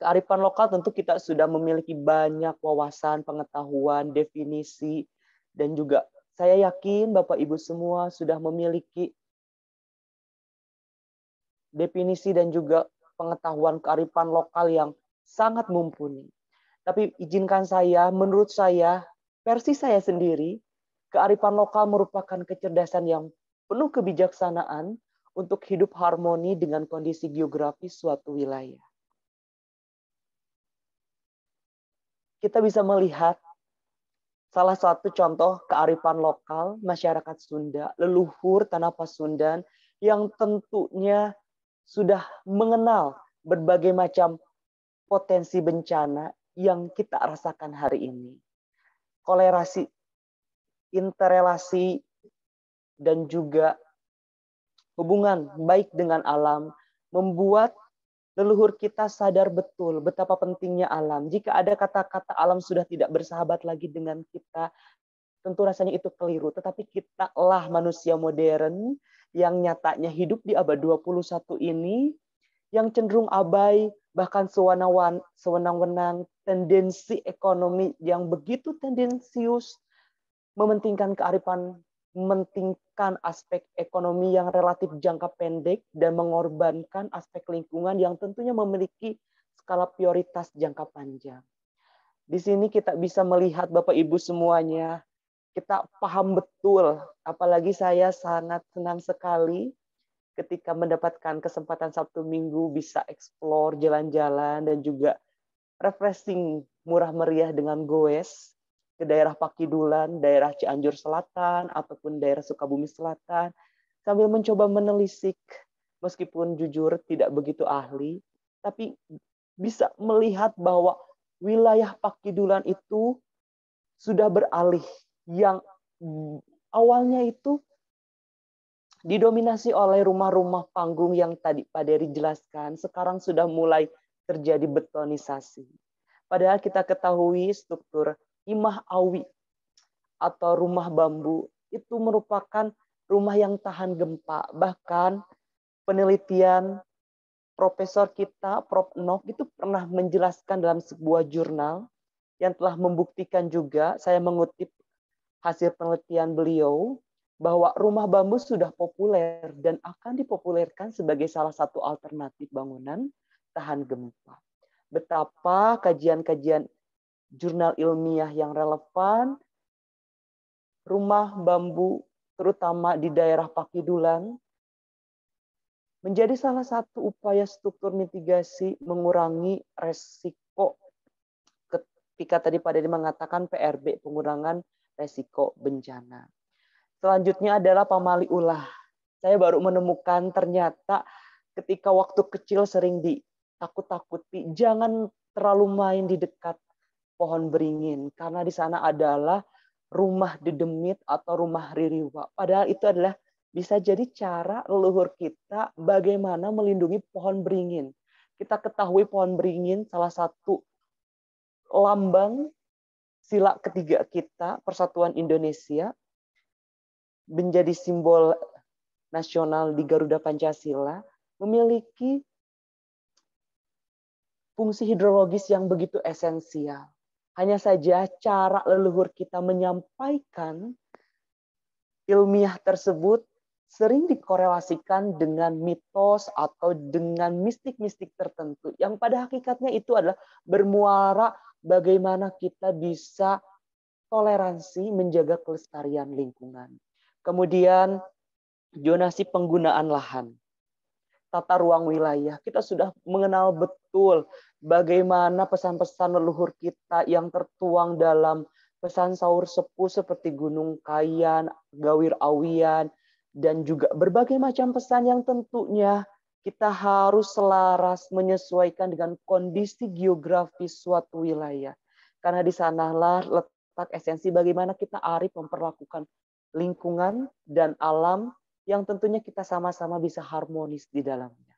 kearifan lokal tentu kita sudah memiliki banyak wawasan, pengetahuan, definisi, dan juga saya yakin Bapak Ibu semua sudah memiliki definisi dan juga pengetahuan kearifan lokal yang sangat mumpuni. Tapi izinkan saya, menurut saya, versi saya sendiri, kearifan lokal merupakan kecerdasan yang penuh kebijaksanaan untuk hidup harmoni dengan kondisi geografis suatu wilayah. Kita bisa melihat salah satu contoh kearifan lokal masyarakat Sunda, leluhur tanah Pasundan yang tentunya sudah mengenal berbagai macam potensi bencana yang kita rasakan hari ini. Kolerasi, interelasi dan juga hubungan baik dengan alam membuat leluhur kita sadar betul betapa pentingnya alam. Jika ada kata-kata alam sudah tidak bersahabat lagi dengan kita, tentu rasanya itu keliru. Tetapi kita kitalah manusia modern yang nyatanya hidup di abad 21 ini yang cenderung abai bahkan sewenang-wenang tendensi ekonomi yang begitu tendensius mementingkan kearifan mementingkan aspek ekonomi yang relatif jangka pendek dan mengorbankan aspek lingkungan yang tentunya memiliki skala prioritas jangka panjang. Di sini kita bisa melihat Bapak Ibu semuanya kita paham betul. Apalagi saya sangat senang sekali ketika mendapatkan kesempatan Sabtu Minggu bisa explore jalan-jalan dan juga refreshing murah meriah dengan goes ke daerah Pakidulan, daerah Cianjur Selatan ataupun daerah Sukabumi Selatan sambil mencoba menelisik meskipun jujur tidak begitu ahli tapi bisa melihat bahwa wilayah Pakidulan itu sudah beralih yang awalnya itu didominasi oleh rumah-rumah panggung yang tadi Pak Dery jelaskan, sekarang sudah mulai terjadi betonisasi. Padahal kita ketahui struktur imah awi atau rumah bambu itu merupakan rumah yang tahan gempa. Bahkan penelitian profesor kita, Prof. Nok, itu pernah menjelaskan dalam sebuah jurnal yang telah membuktikan juga, saya mengutip hasil penelitian beliau bahwa rumah bambu sudah populer dan akan dipopulerkan sebagai salah satu alternatif bangunan tahan gempa. Betapa kajian-kajian jurnal ilmiah yang relevan rumah bambu terutama di daerah Pakidulan menjadi salah satu upaya struktur mitigasi mengurangi resiko ketika tadi Pak Dedi mengatakan PRB pengurangan resiko bencana. Selanjutnya adalah pamali ulah. Saya baru menemukan ternyata ketika waktu kecil sering ditakut-takuti, jangan terlalu main di dekat pohon beringin karena di sana adalah rumah dedemit atau rumah ririwa. Padahal itu adalah bisa jadi cara leluhur kita bagaimana melindungi pohon beringin. Kita ketahui pohon beringin salah satu lambang sila ketiga kita, persatuan Indonesia, menjadi simbol nasional di Garuda Pancasila, memiliki fungsi hidrologis yang begitu esensial. Hanya saja cara leluhur kita menyampaikan ilmiah tersebut sering dikorelasikan dengan mitos atau dengan mistik-mistik tertentu yang pada hakikatnya itu adalah bermuara bagaimana kita bisa toleransi menjaga kelestarian lingkungan. Kemudian jonasi penggunaan lahan, tata ruang wilayah. Kita sudah mengenal betul bagaimana pesan-pesan leluhur kita yang tertuang dalam pesan sahur sepuh seperti Gunung Kayan, Gawir Awian, dan juga berbagai macam pesan yang tentunya kita harus selaras menyesuaikan dengan kondisi geografis suatu wilayah. Karena di sanalah letak esensi bagaimana kita arif memperlakukan lingkungan dan alam yang tentunya kita sama-sama bisa harmonis di dalamnya.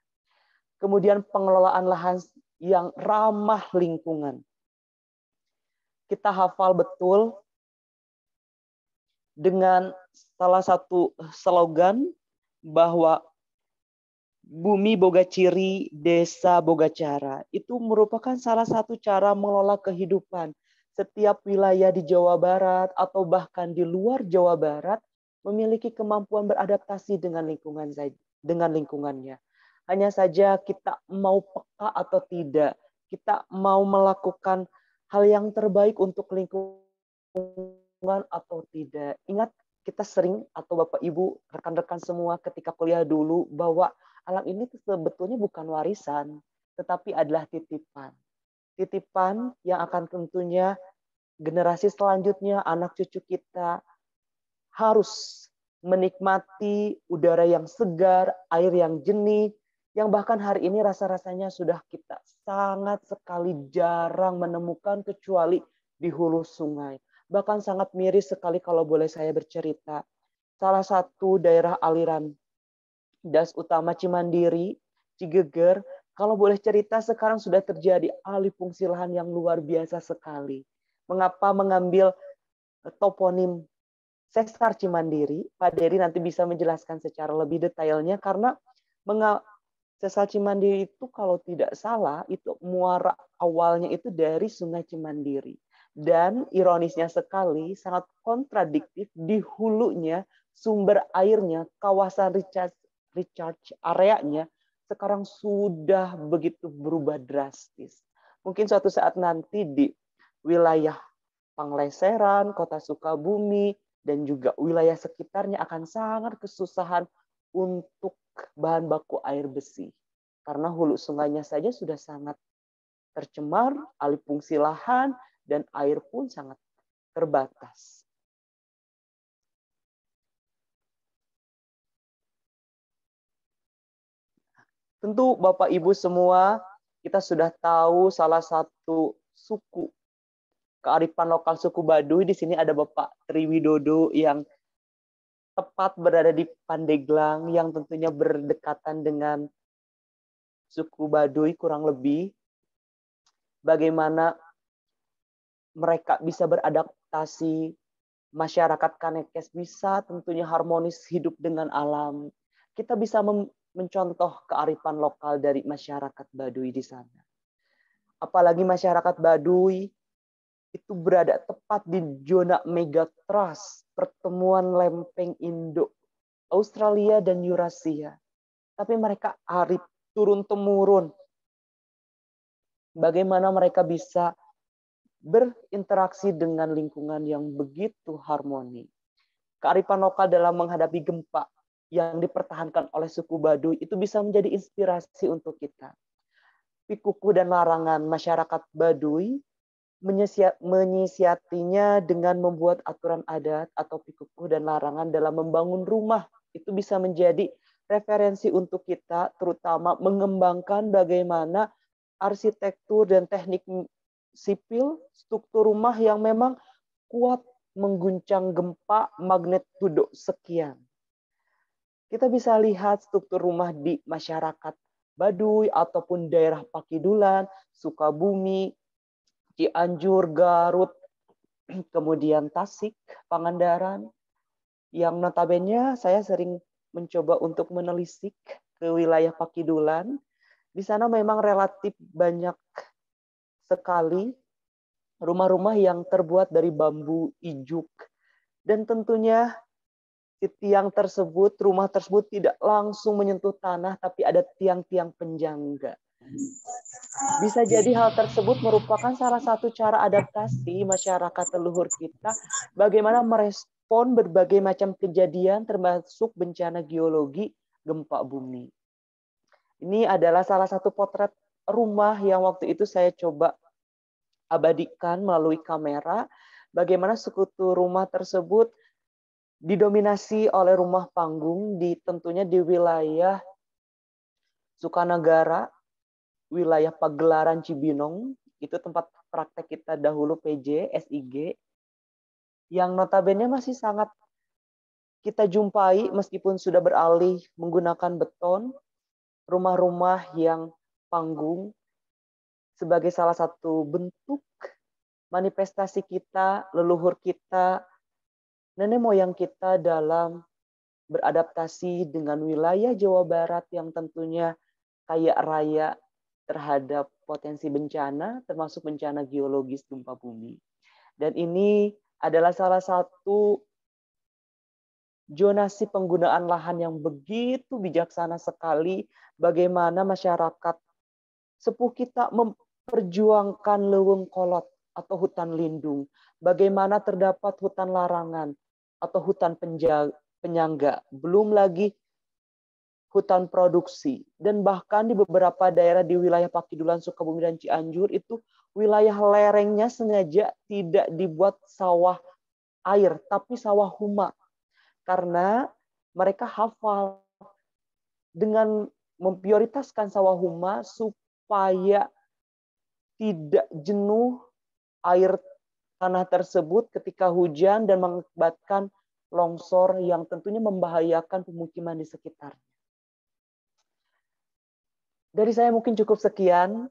Kemudian pengelolaan lahan yang ramah lingkungan. Kita hafal betul dengan salah satu slogan bahwa Bumi boga ciri, Desa boga cara. Itu merupakan salah satu cara mengelola kehidupan. Setiap wilayah di Jawa Barat atau bahkan di luar Jawa Barat memiliki kemampuan beradaptasi dengan lingkungan dengan lingkungannya. Hanya saja kita mau peka atau tidak, kita mau melakukan hal yang terbaik untuk lingkungan atau tidak. Ingat kita sering atau Bapak Ibu, rekan-rekan semua ketika kuliah dulu bahwa alam ini sebetulnya bukan warisan, tetapi adalah titipan. Titipan yang akan tentunya generasi selanjutnya, anak cucu kita harus menikmati udara yang segar, air yang jernih, yang bahkan hari ini rasa-rasanya sudah kita sangat sekali jarang menemukan kecuali di hulu sungai. Bahkan sangat miris sekali kalau boleh saya bercerita. Salah satu daerah aliran Das Utama Cimandiri, Cigeger, kalau boleh cerita sekarang sudah terjadi alih fungsi lahan yang luar biasa sekali. Mengapa mengambil toponim Sesar Cimandiri? Pak Dery nanti bisa menjelaskan secara lebih detailnya karena Sesar Cimandiri itu kalau tidak salah itu muara awalnya itu dari Sungai Cimandiri. Dan ironisnya sekali sangat kontradiktif di hulunya sumber airnya kawasan richard recharge areanya sekarang sudah begitu berubah drastis. Mungkin suatu saat nanti di wilayah Pangleseran, Kota Sukabumi, dan juga wilayah sekitarnya akan sangat kesusahan untuk bahan baku air besi. Karena hulu sungainya saja sudah sangat tercemar, alih fungsi lahan, dan air pun sangat terbatas. Tentu Bapak Ibu semua, kita sudah tahu salah satu suku kearifan lokal suku Baduy di sini ada Bapak Triwidodo yang tepat berada di Pandeglang yang tentunya berdekatan dengan suku Baduy kurang lebih bagaimana mereka bisa beradaptasi masyarakat Kanekes bisa tentunya harmonis hidup dengan alam kita bisa mencontoh kearifan lokal dari masyarakat Baduy di sana. Apalagi masyarakat Baduy itu berada tepat di zona megatrust pertemuan lempeng Indo, Australia dan Eurasia. Tapi mereka arif turun temurun. Bagaimana mereka bisa berinteraksi dengan lingkungan yang begitu harmoni. Kearifan lokal dalam menghadapi gempa, yang dipertahankan oleh suku Baduy itu bisa menjadi inspirasi untuk kita. Pikuku dan larangan masyarakat Baduy menyiasatinya dengan membuat aturan adat atau pikuku dan larangan dalam membangun rumah itu bisa menjadi referensi untuk kita terutama mengembangkan bagaimana arsitektur dan teknik sipil struktur rumah yang memang kuat mengguncang gempa magnet magnitudo sekian kita bisa lihat struktur rumah di masyarakat Baduy ataupun daerah Pakidulan, Sukabumi, Cianjur, Garut, kemudian Tasik, Pangandaran, yang notabene saya sering mencoba untuk menelisik ke wilayah Pakidulan. Di sana memang relatif banyak sekali rumah-rumah yang terbuat dari bambu ijuk. Dan tentunya tiang tersebut, rumah tersebut tidak langsung menyentuh tanah, tapi ada tiang-tiang penjangga. Bisa jadi hal tersebut merupakan salah satu cara adaptasi masyarakat leluhur kita bagaimana merespon berbagai macam kejadian termasuk bencana geologi, gempa bumi. Ini adalah salah satu potret rumah yang waktu itu saya coba abadikan melalui kamera bagaimana sekutu rumah tersebut didominasi oleh rumah panggung di tentunya di wilayah Sukanagara, wilayah Pagelaran Cibinong, itu tempat praktek kita dahulu PJ, SIG, yang notabene masih sangat kita jumpai meskipun sudah beralih menggunakan beton, rumah-rumah yang panggung sebagai salah satu bentuk manifestasi kita, leluhur kita nenek moyang kita dalam beradaptasi dengan wilayah Jawa Barat yang tentunya kaya raya terhadap potensi bencana, termasuk bencana geologis gempa bumi. Dan ini adalah salah satu jonasi penggunaan lahan yang begitu bijaksana sekali bagaimana masyarakat sepuh kita memperjuangkan leweng kolot atau hutan lindung, bagaimana terdapat hutan larangan, atau hutan penyangga, belum lagi hutan produksi. Dan bahkan di beberapa daerah di wilayah Pakidulan, Sukabumi, dan Cianjur itu wilayah lerengnya sengaja tidak dibuat sawah air, tapi sawah huma. Karena mereka hafal dengan memprioritaskan sawah huma supaya tidak jenuh air tanah tersebut ketika hujan dan mengakibatkan longsor yang tentunya membahayakan pemukiman di sekitarnya. Dari saya mungkin cukup sekian.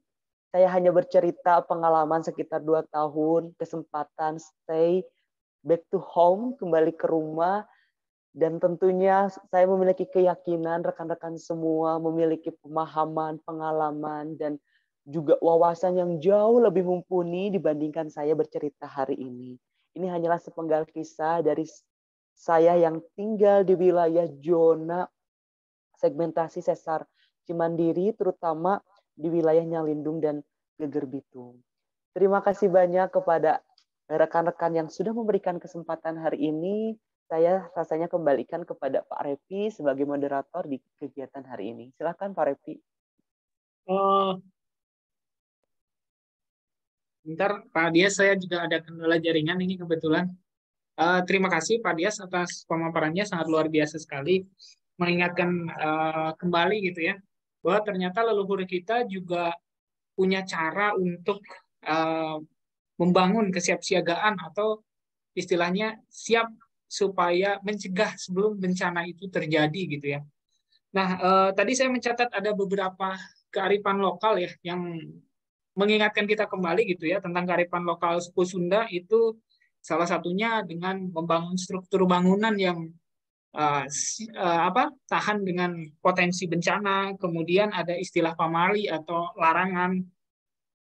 Saya hanya bercerita pengalaman sekitar dua tahun, kesempatan stay back to home, kembali ke rumah, dan tentunya saya memiliki keyakinan rekan-rekan semua memiliki pemahaman, pengalaman, dan juga wawasan yang jauh lebih mumpuni dibandingkan saya bercerita hari ini. Ini hanyalah sepenggal kisah dari saya yang tinggal di wilayah zona segmentasi sesar Cimandiri, terutama di wilayah Nyalindung dan Geger Bitung. Terima kasih banyak kepada rekan-rekan yang sudah memberikan kesempatan hari ini. Saya rasanya kembalikan kepada Pak Repi sebagai moderator di kegiatan hari ini. Silakan Pak Repi. Uh, Bentar, Pak Dias, saya juga ada kendala jaringan ini kebetulan. Uh, terima kasih Pak Dias atas pemaparannya sangat luar biasa sekali mengingatkan uh, kembali gitu ya bahwa ternyata leluhur kita juga punya cara untuk uh, membangun kesiapsiagaan atau istilahnya siap supaya mencegah sebelum bencana itu terjadi gitu ya. Nah, uh, tadi saya mencatat ada beberapa kearifan lokal ya yang mengingatkan kita kembali gitu ya tentang kearifan lokal suku Sunda itu salah satunya dengan membangun struktur bangunan yang uh, uh, apa tahan dengan potensi bencana kemudian ada istilah pamali atau larangan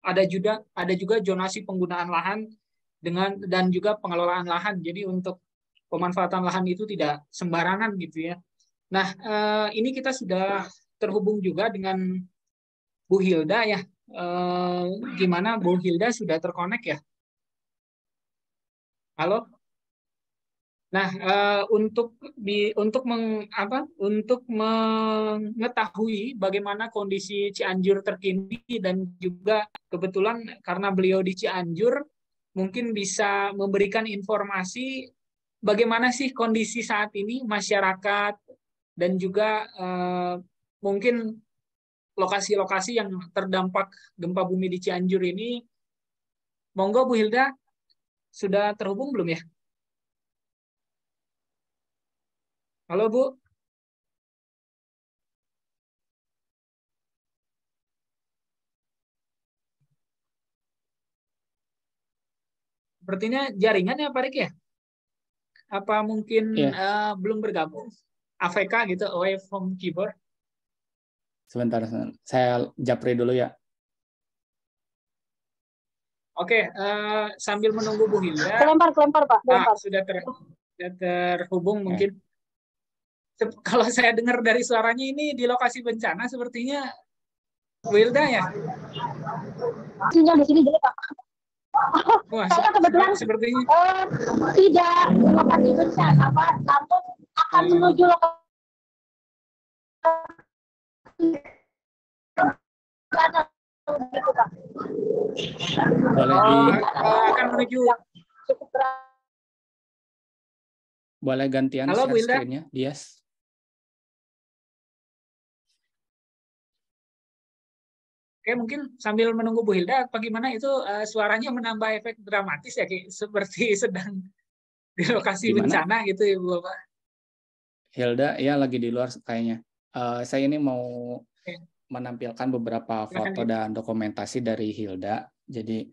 ada juga ada juga zonasi penggunaan lahan dengan dan juga pengelolaan lahan jadi untuk pemanfaatan lahan itu tidak sembarangan gitu ya nah uh, ini kita sudah terhubung juga dengan Bu Hilda ya Eh, gimana Bu Hilda sudah terkonek ya? Halo? Nah, uh, untuk di untuk meng, apa? Untuk mengetahui bagaimana kondisi Cianjur terkini dan juga kebetulan karena beliau di Cianjur mungkin bisa memberikan informasi bagaimana sih kondisi saat ini masyarakat dan juga uh, mungkin lokasi-lokasi yang terdampak gempa bumi di Cianjur ini. Monggo Bu Hilda, sudah terhubung belum ya? Halo Bu. Sepertinya jaringan ya Pak Rik ya? Apa mungkin yeah. Ya. uh, belum bergabung? AVK gitu, away from keyboard? Sebentar, saya japri dulu ya. Oke, uh, sambil menunggu Bu Hilda. Kelempar, kelempar Pak. Ah, kelempar. Ah, sudah, ter, sudah terhubung okay. Ya. mungkin. Kalau saya dengar dari suaranya ini di lokasi bencana sepertinya Bu Hilda ya? Sinyal di sini dulu Pak. Wah, saya kebetulan sepertinya Uh, tidak di lokasi bencana Pak, namun akan hmm. menuju lokasi boleh di... akan menuju boleh gantian Halo, share screen-nya? Yes. Oke, mungkin sambil menunggu Bu Hilda, bagaimana itu uh, suaranya menambah efek dramatis ya, kayak seperti sedang di lokasi Gimana? bencana gitu, Ibu ya, Bapak. Hilda, ya lagi di luar kayaknya uh, saya ini mau menampilkan beberapa foto dan dokumentasi dari Hilda. Jadi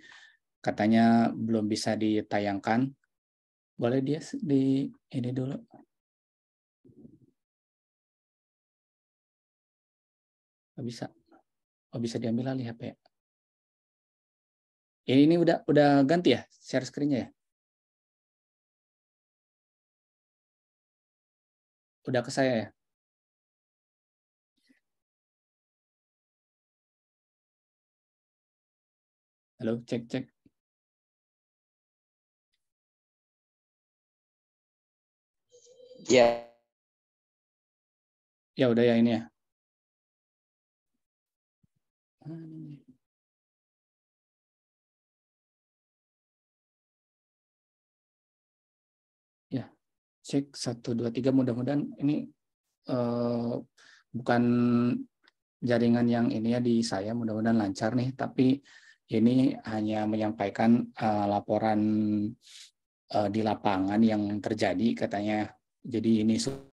katanya belum bisa ditayangkan. Boleh dia di ini dulu. Oh, bisa. Oh bisa diambil alih HP. Ini, ini udah udah ganti ya share screen-nya ya? Udah ke saya ya? Halo, cek cek. Ya. Ya udah ya ini ya. Ya, cek satu dua tiga mudah-mudahan ini uh, bukan jaringan yang ini ya di saya mudah-mudahan lancar nih tapi ini hanya menyampaikan uh, laporan uh, di lapangan yang terjadi katanya. Jadi ini